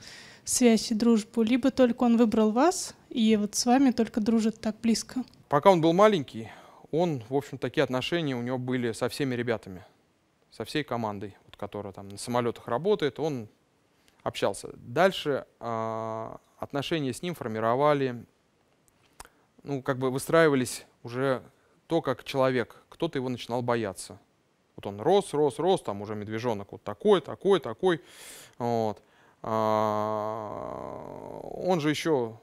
связь и дружбу, либо только он выбрал вас, и вот с вами только дружит так близко? Пока он был маленький, он, в общем, такие отношения у него были со всеми ребятами, со всей командой, вот, которая там на самолетах работает, он общался. Дальше э, отношения с ним формировали, ну, как бы выстраивались уже то, как человек, кто-то его начинал бояться. Вот он рос, рос, рос, там уже медвежонок вот такой, такой, такой. Вот. А, он же еще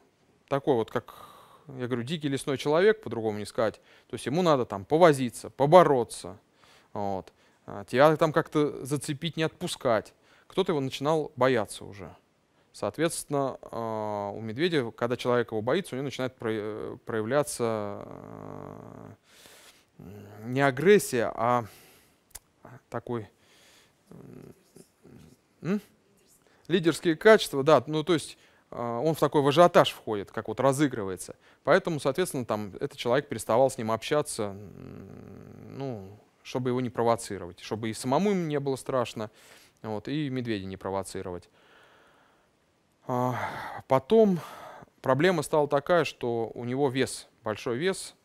такой вот, как я говорю, дикий лесной человек, по-другому не сказать, то есть ему надо там повозиться, побороться, вот. А, тебя там как-то зацепить, не отпускать. Кто-то его начинал бояться уже. Соответственно, а, у медведя, когда человек его боится, у него начинает проявляться э, не агрессия, а такой лидерские качества, да, ну то есть а, он в такой вожатаж входит, как вот разыгрывается. Поэтому, соответственно, там этот человек переставал с ним общаться, ну, чтобы его не провоцировать, чтобы и самому им не было страшно, вот, и медведя не провоцировать. А, потом проблема стала такая, что у него вес, большой вес,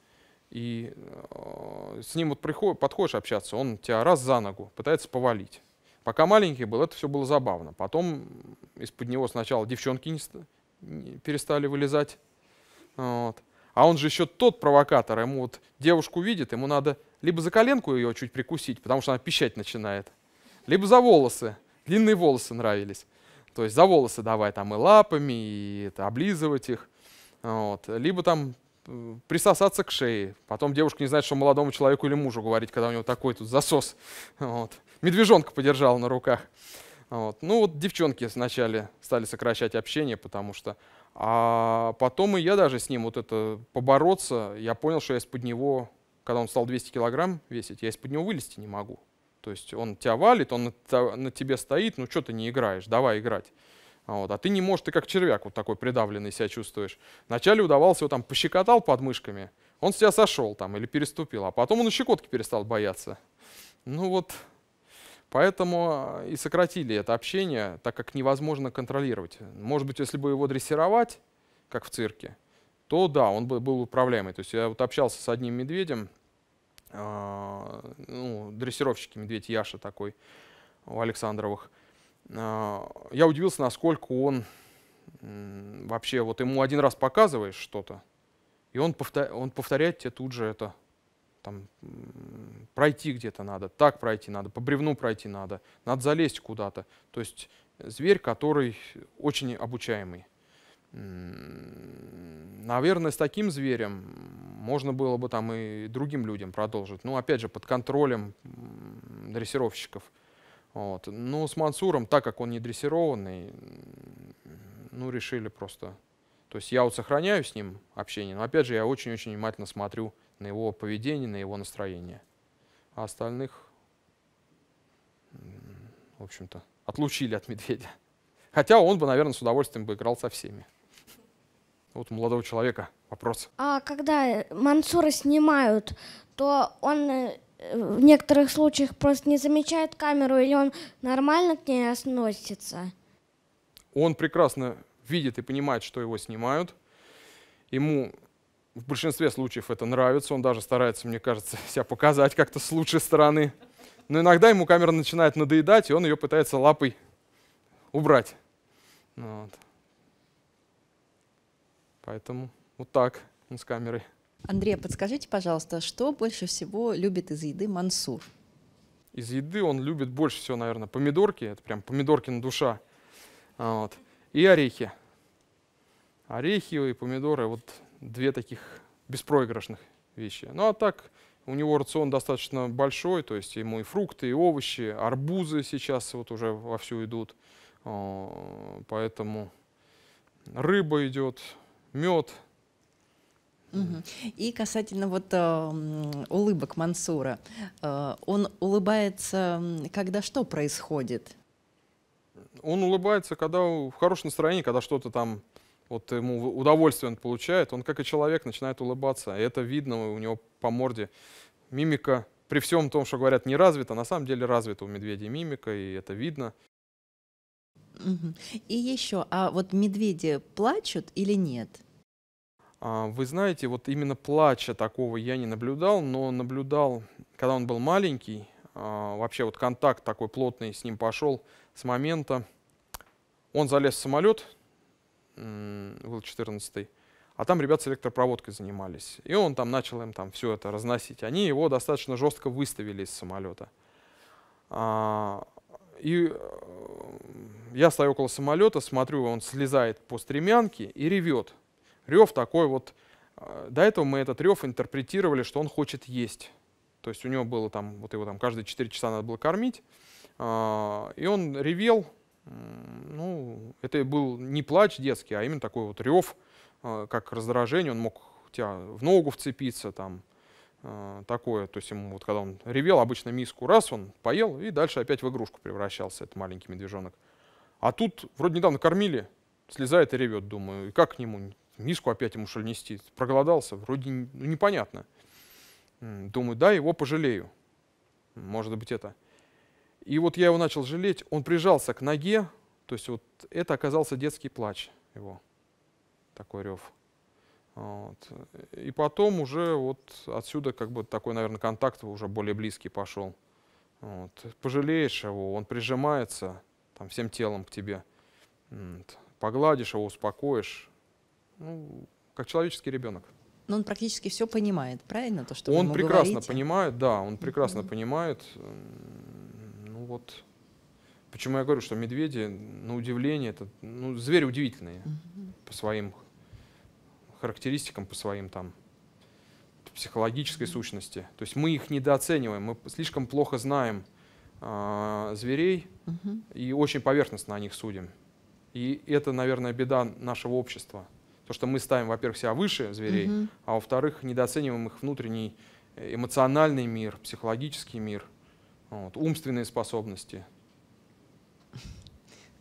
и а, с ним вот приход, подходишь общаться, он тебя раз за ногу пытается повалить. Пока маленький был, это все было забавно. Потом из-под него сначала девчонки не перестали вылезать, вот. А он же еще тот провокатор. Ему вот девушку видит, ему надо либо за коленку ее чуть прикусить, потому что она пищать начинает, либо за волосы. Длинные волосы нравились. То есть за волосы давай там и лапами, и это, облизывать их. Вот. Либо там э, присосаться к шее. Потом девушка не знает, что молодому человеку или мужу говорить, когда у него такой тут засос. Вот. Медвежонка подержала на руках. Вот. Ну вот девчонки сначала стали сокращать общение, потому что а потом и я даже с ним вот это побороться, я понял, что я из-под него, когда он стал 200 килограмм весить, я из-под него вылезти не могу. То есть он тебя валит, он на, на тебе стоит, ну что ты не играешь, давай играть. Вот. А ты не можешь, ты как червяк вот такой придавленный себя чувствуешь. Вначале удавалось его там пощекотал под мышками, он с тебя сошел там или переступил, а потом он и щекотки перестал бояться. Ну вот Поэтому э, и сократили это общение, так как невозможно контролировать. Может быть, если бы его дрессировать, как в цирке, то да, он бы был управляемый. То есть я вот общался с одним медведем, а, ну, дрессировщики, медведь Яша такой у Александровых. А, я удивился, насколько он вообще, вот ему один раз показываешь что-то, и он, повтор, он повторяет тебе тут же это там, пройти где-то надо, так пройти надо, по бревну пройти надо, надо залезть куда-то. То есть зверь, который очень обучаемый. Наверное, с таким зверем можно было бы там и другим людям продолжить. Ну, опять же, под контролем дрессировщиков. Вот. Но с Мансуром, так как он не дрессированный, ну, решили просто. То есть я вот сохраняю с ним общение, но опять же, я очень-очень внимательно смотрю на его поведение, на его настроение. А остальных, в общем-то, отлучили от медведя. Хотя он бы, наверное, с удовольствием бы играл со всеми. Вот у молодого человека вопрос. А когда э, Мансура снимают, то он э, в некоторых случаях просто не замечает камеру или он нормально к ней относится? Он прекрасно видит и понимает, что его снимают. Ему в большинстве случаев это нравится, он даже старается, мне кажется, себя показать как-то с лучшей стороны. Но иногда ему камера начинает надоедать, и он ее пытается лапой убрать. Ну вот. Поэтому вот так он с камерой. Андрей, а подскажите, пожалуйста, что больше всего любит из еды Мансур? Из еды он любит больше всего, наверное, помидорки. Это прям помидорки на душа. А вот. И орехи. Орехи и помидоры. Вот две таких беспроигрышных вещи. Ну а так, у него рацион достаточно большой, то есть ему и фрукты, и овощи, арбузы сейчас вот уже вовсю идут, э, поэтому рыба идет, мед. И касательно вот э, улыбок Мансура, э, он улыбается, когда что происходит? Он улыбается, когда в хорошем настроении, когда что-то там вот ему удовольствие он получает, он как и человек начинает улыбаться. И это видно у него по морде. Мимика, при всем том, что говорят, не развита, на самом деле развита у медведей мимика, и это видно. И еще, а вот медведи плачут или нет? А, вы знаете, вот именно плача такого я не наблюдал, но наблюдал, когда он был маленький, а, вообще вот контакт такой плотный с ним пошел с момента. Он залез в самолет, был 14 а там ребята с электропроводкой занимались. И он там начал им там все это разносить. Они его достаточно жестко выставили из самолета. А, и э, я стою около самолета, смотрю, он слезает по стремянке и ревет. Рев такой вот. Э, до этого мы этот рев интерпретировали, что он хочет есть. То есть у него было там, вот его там каждые 4 часа надо было кормить. А, и он ревел, ну, это был не плач детский, а именно такой вот рев, а, как раздражение, он мог тебя в ногу вцепиться, там, а, такое, то есть ему вот когда он ревел, обычно миску раз, он поел, и дальше опять в игрушку превращался, этот маленький медвежонок. А тут вроде недавно кормили, слезает и ревет, думаю, и как к нему, миску опять ему что ли нести, проголодался, вроде ну, непонятно. Думаю, да, его пожалею, может быть это. И вот я его начал жалеть, он прижался к ноге, то есть вот это оказался детский плач его, такой рев. Вот. И потом уже вот отсюда как бы такой, наверное, контакт уже более близкий пошел. Вот. Пожалеешь его, он прижимается там, всем телом к тебе. Вот. Погладишь его, успокоишь. Ну, как человеческий ребенок. Но он практически все понимает, правильно? То, что он прекрасно говорите? понимает, да, он прекрасно mm-hmm. понимает вот почему я говорю, что медведи, на удивление, это ну, звери удивительные угу. по своим характеристикам, по своим там психологической сущности. То есть мы их недооцениваем, мы слишком плохо знаем э, зверей угу. и очень поверхностно о них судим. И это, наверное, беда нашего общества. То, что мы ставим, во-первых, себя выше зверей, угу. а во-вторых, недооцениваем их внутренний эмоциональный мир, психологический мир вот, умственные способности.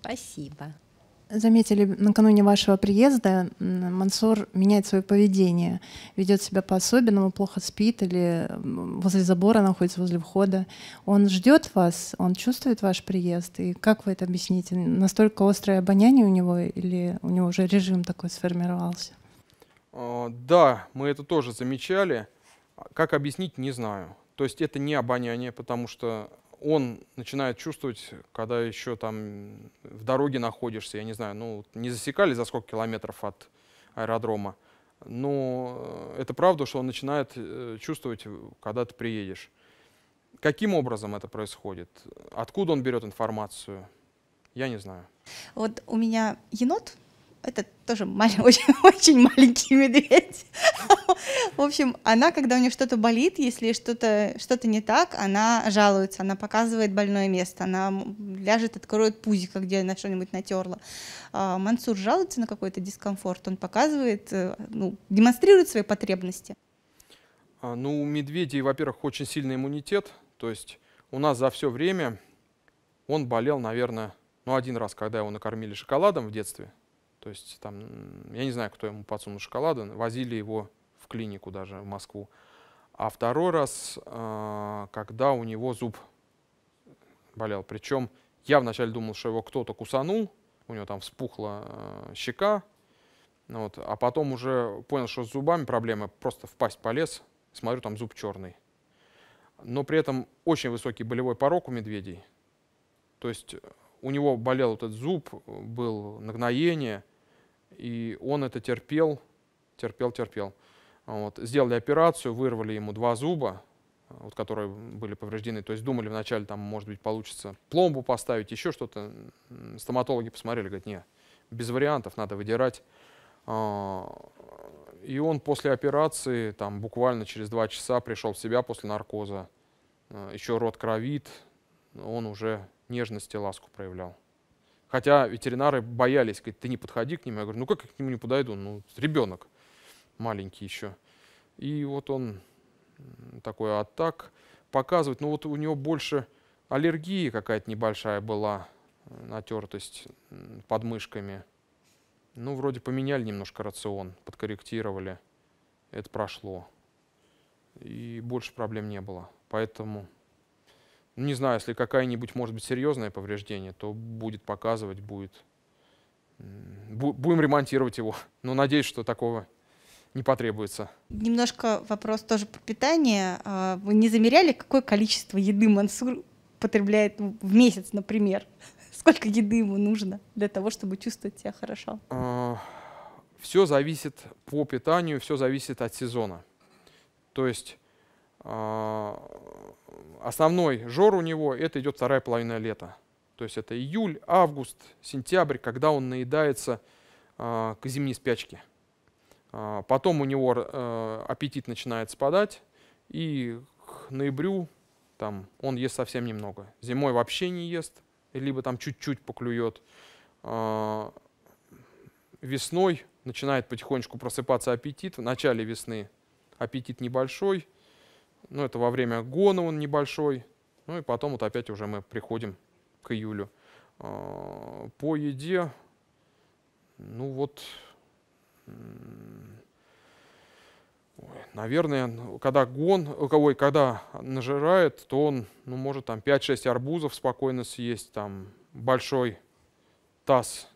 Спасибо. Заметили, накануне вашего приезда Мансур меняет свое поведение, ведет себя по-особенному, плохо спит или возле забора находится, возле входа. Он ждет вас, он чувствует ваш приезд. И как вы это объясните? Настолько острое обоняние у него или у него уже режим такой сформировался? А, да, мы это тоже замечали. А, как объяснить, не знаю. То есть это не обоняние, потому что он начинает чувствовать, когда еще там в дороге находишься, я не знаю, ну, не засекали за сколько километров от аэродрома, но э, это правда, что он начинает э, чувствовать, когда ты приедешь. Каким образом это происходит? Откуда он берет информацию? Я не знаю. Вот у меня енот это тоже очень, очень маленький медведь. В общем, она, когда у нее что-то болит, если что-то что то не так, она жалуется, она показывает больное место, она ляжет, откроет пузико, где она что-нибудь натерла. А Мансур жалуется на какой-то дискомфорт, он показывает, э, ну, демонстрирует свои потребности. А, ну, у медведей, во-первых, очень сильный иммунитет, то есть у нас за все время он болел, наверное, ну, один раз, когда его накормили шоколадом в детстве – то есть там, я не знаю, кто ему подсунул шоколада, возили его в клинику даже, в Москву. А второй раз, а, когда у него зуб болел. Причем я вначале думал, что его кто-то кусанул, у него там вспухла э, щека, ну вот, а потом уже понял, что с зубами проблемы, просто в пасть полез, смотрю, там зуб черный. Но при этом очень высокий болевой порог у медведей. То есть у него болел вот этот зуб, был нагноение, и он это терпел, терпел, терпел. Вот. Сделали операцию, вырвали ему два зуба, вот, которые были повреждены. То есть думали вначале, там, может быть, получится пломбу поставить, еще что-то. Стоматологи посмотрели, говорят, нет, без вариантов, надо выдирать. А, и он после операции, там, буквально через два часа пришел в себя после наркоза. А, еще рот кровит, он уже нежность и ласку проявлял. Хотя ветеринары боялись, говорят, ты не подходи к ним. Я говорю, ну как я к нему не подойду? Ну, ребенок маленький еще. И вот он такой атак показывает. Ну вот у него больше аллергии какая-то небольшая была, э, натертость под мышками. Ну, вроде поменяли немножко рацион, подкорректировали. Это прошло. И больше проблем не было. Поэтому не знаю, если какая-нибудь, может быть, серьезное повреждение, то будет показывать, будет... Будем ремонтировать его. Но надеюсь, что такого не потребуется. Немножко вопрос тоже по питание. А, вы не замеряли, какое количество еды Мансур потребляет ну, в месяц, например? Сколько еды ему нужно для того, чтобы чувствовать себя хорошо? А, все зависит по питанию, все зависит от сезона. То есть а, основной жор у него это идет вторая половина лета. То есть это июль, август, сентябрь, когда он наедается а, к зимней спячке. А, потом у него э, аппетит начинает спадать, и к ноябрю там, он ест совсем немного. Зимой вообще не ест, либо там чуть-чуть поклюет. Весной начинает потихонечку просыпаться аппетит. В начале весны аппетит небольшой – ну, это во время гона он небольшой. Ну и потом вот опять уже мы приходим к июлю. А, по еде, ну вот, Ой, наверное, когда гон, ой, когда нажирает, то он ну, может там 5-6 арбузов спокойно съесть, там большой таз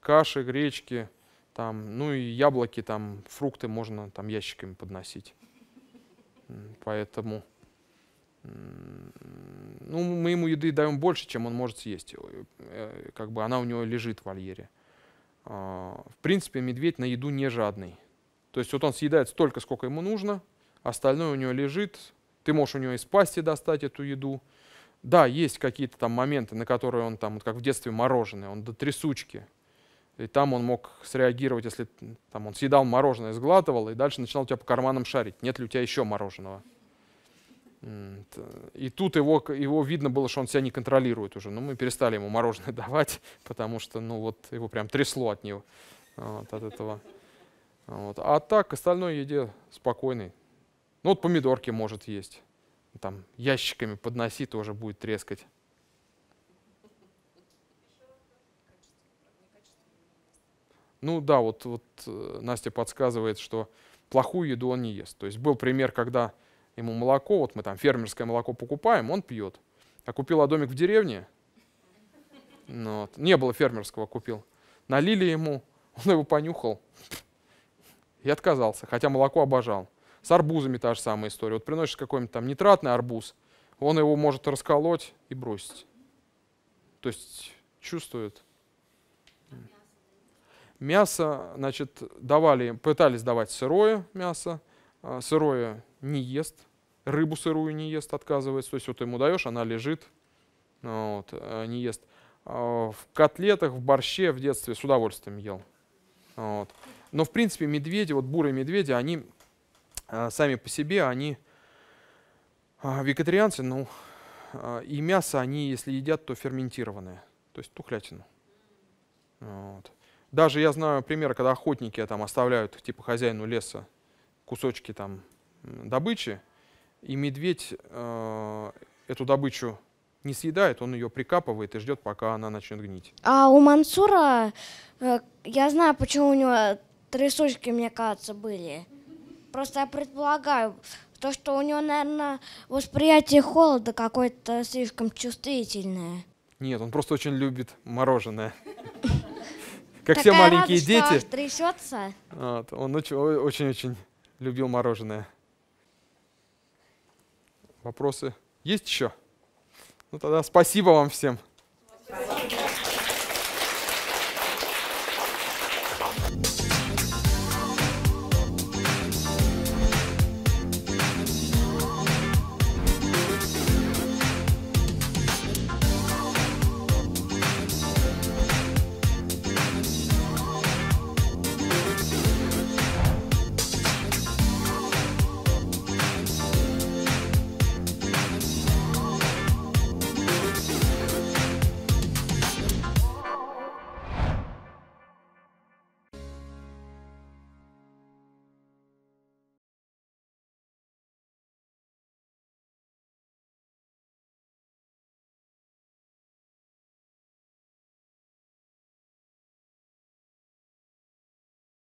каши, гречки, там, ну и яблоки, там, фрукты можно там ящиками подносить. Поэтому ну, мы ему еды даем больше, чем он может съесть. Э, э, как бы она у него лежит в вольере. А, в принципе, медведь на еду не жадный. То есть вот он съедает столько, сколько ему нужно, остальное у него лежит. Ты можешь у него из пасти достать эту еду. Да, есть какие-то там моменты, на которые он там, вот как в детстве мороженое, он до трясучки и там он мог среагировать, если там, он съедал мороженое, сглатывал, и дальше начинал у тебя по карманам шарить. Нет ли у тебя еще мороженого? И тут его, его видно было, что он себя не контролирует уже. Но ну, мы перестали ему мороженое давать, потому что ну, вот, его прям трясло от него, вот, от этого. Вот. А так, к остальной еде спокойный. Ну вот помидорки может есть. Там ящиками подноси, тоже будет трескать. Ну да, вот, вот э, Настя подсказывает, что плохую еду он не ест. То есть был пример, когда ему молоко, вот мы там фермерское молоко покупаем, он пьет. А купила домик в деревне, ну вот, не было фермерского, купил. Налили ему, он его понюхал и отказался, хотя молоко обожал. С арбузами та же самая история. Вот приносишь какой-нибудь там нитратный арбуз, он его может расколоть и бросить. То есть чувствует Мясо, значит, давали, пытались давать сырое мясо, а, сырое не ест, рыбу сырую не ест, отказывается, то есть вот ему даешь, она лежит, а, вот, э, не ест. А, в котлетах, в борще в детстве с удовольствием ел. Вот. Но, в принципе, медведи, вот бурые медведи, они сами по себе, они вегетарианцы, ну, и мясо они, если едят, то ферментированное, то есть тухлятину. Вот. Даже я знаю примеры, когда охотники там оставляют типа хозяину леса кусочки там добычи, и медведь э, эту добычу не съедает, он ее прикапывает и ждет, пока она начнет гнить. А у Мансура, э, я знаю, почему у него трясучки, мне кажется, были. Просто я предполагаю, то, что у него, наверное, восприятие холода какое-то слишком чувствительное. Нет, он просто очень любит мороженое. как все маленькие дети. трясется. Вот, он очень-очень любил мороженое. Вопросы есть еще? Ну тогда спасибо вам всем. Спасибо.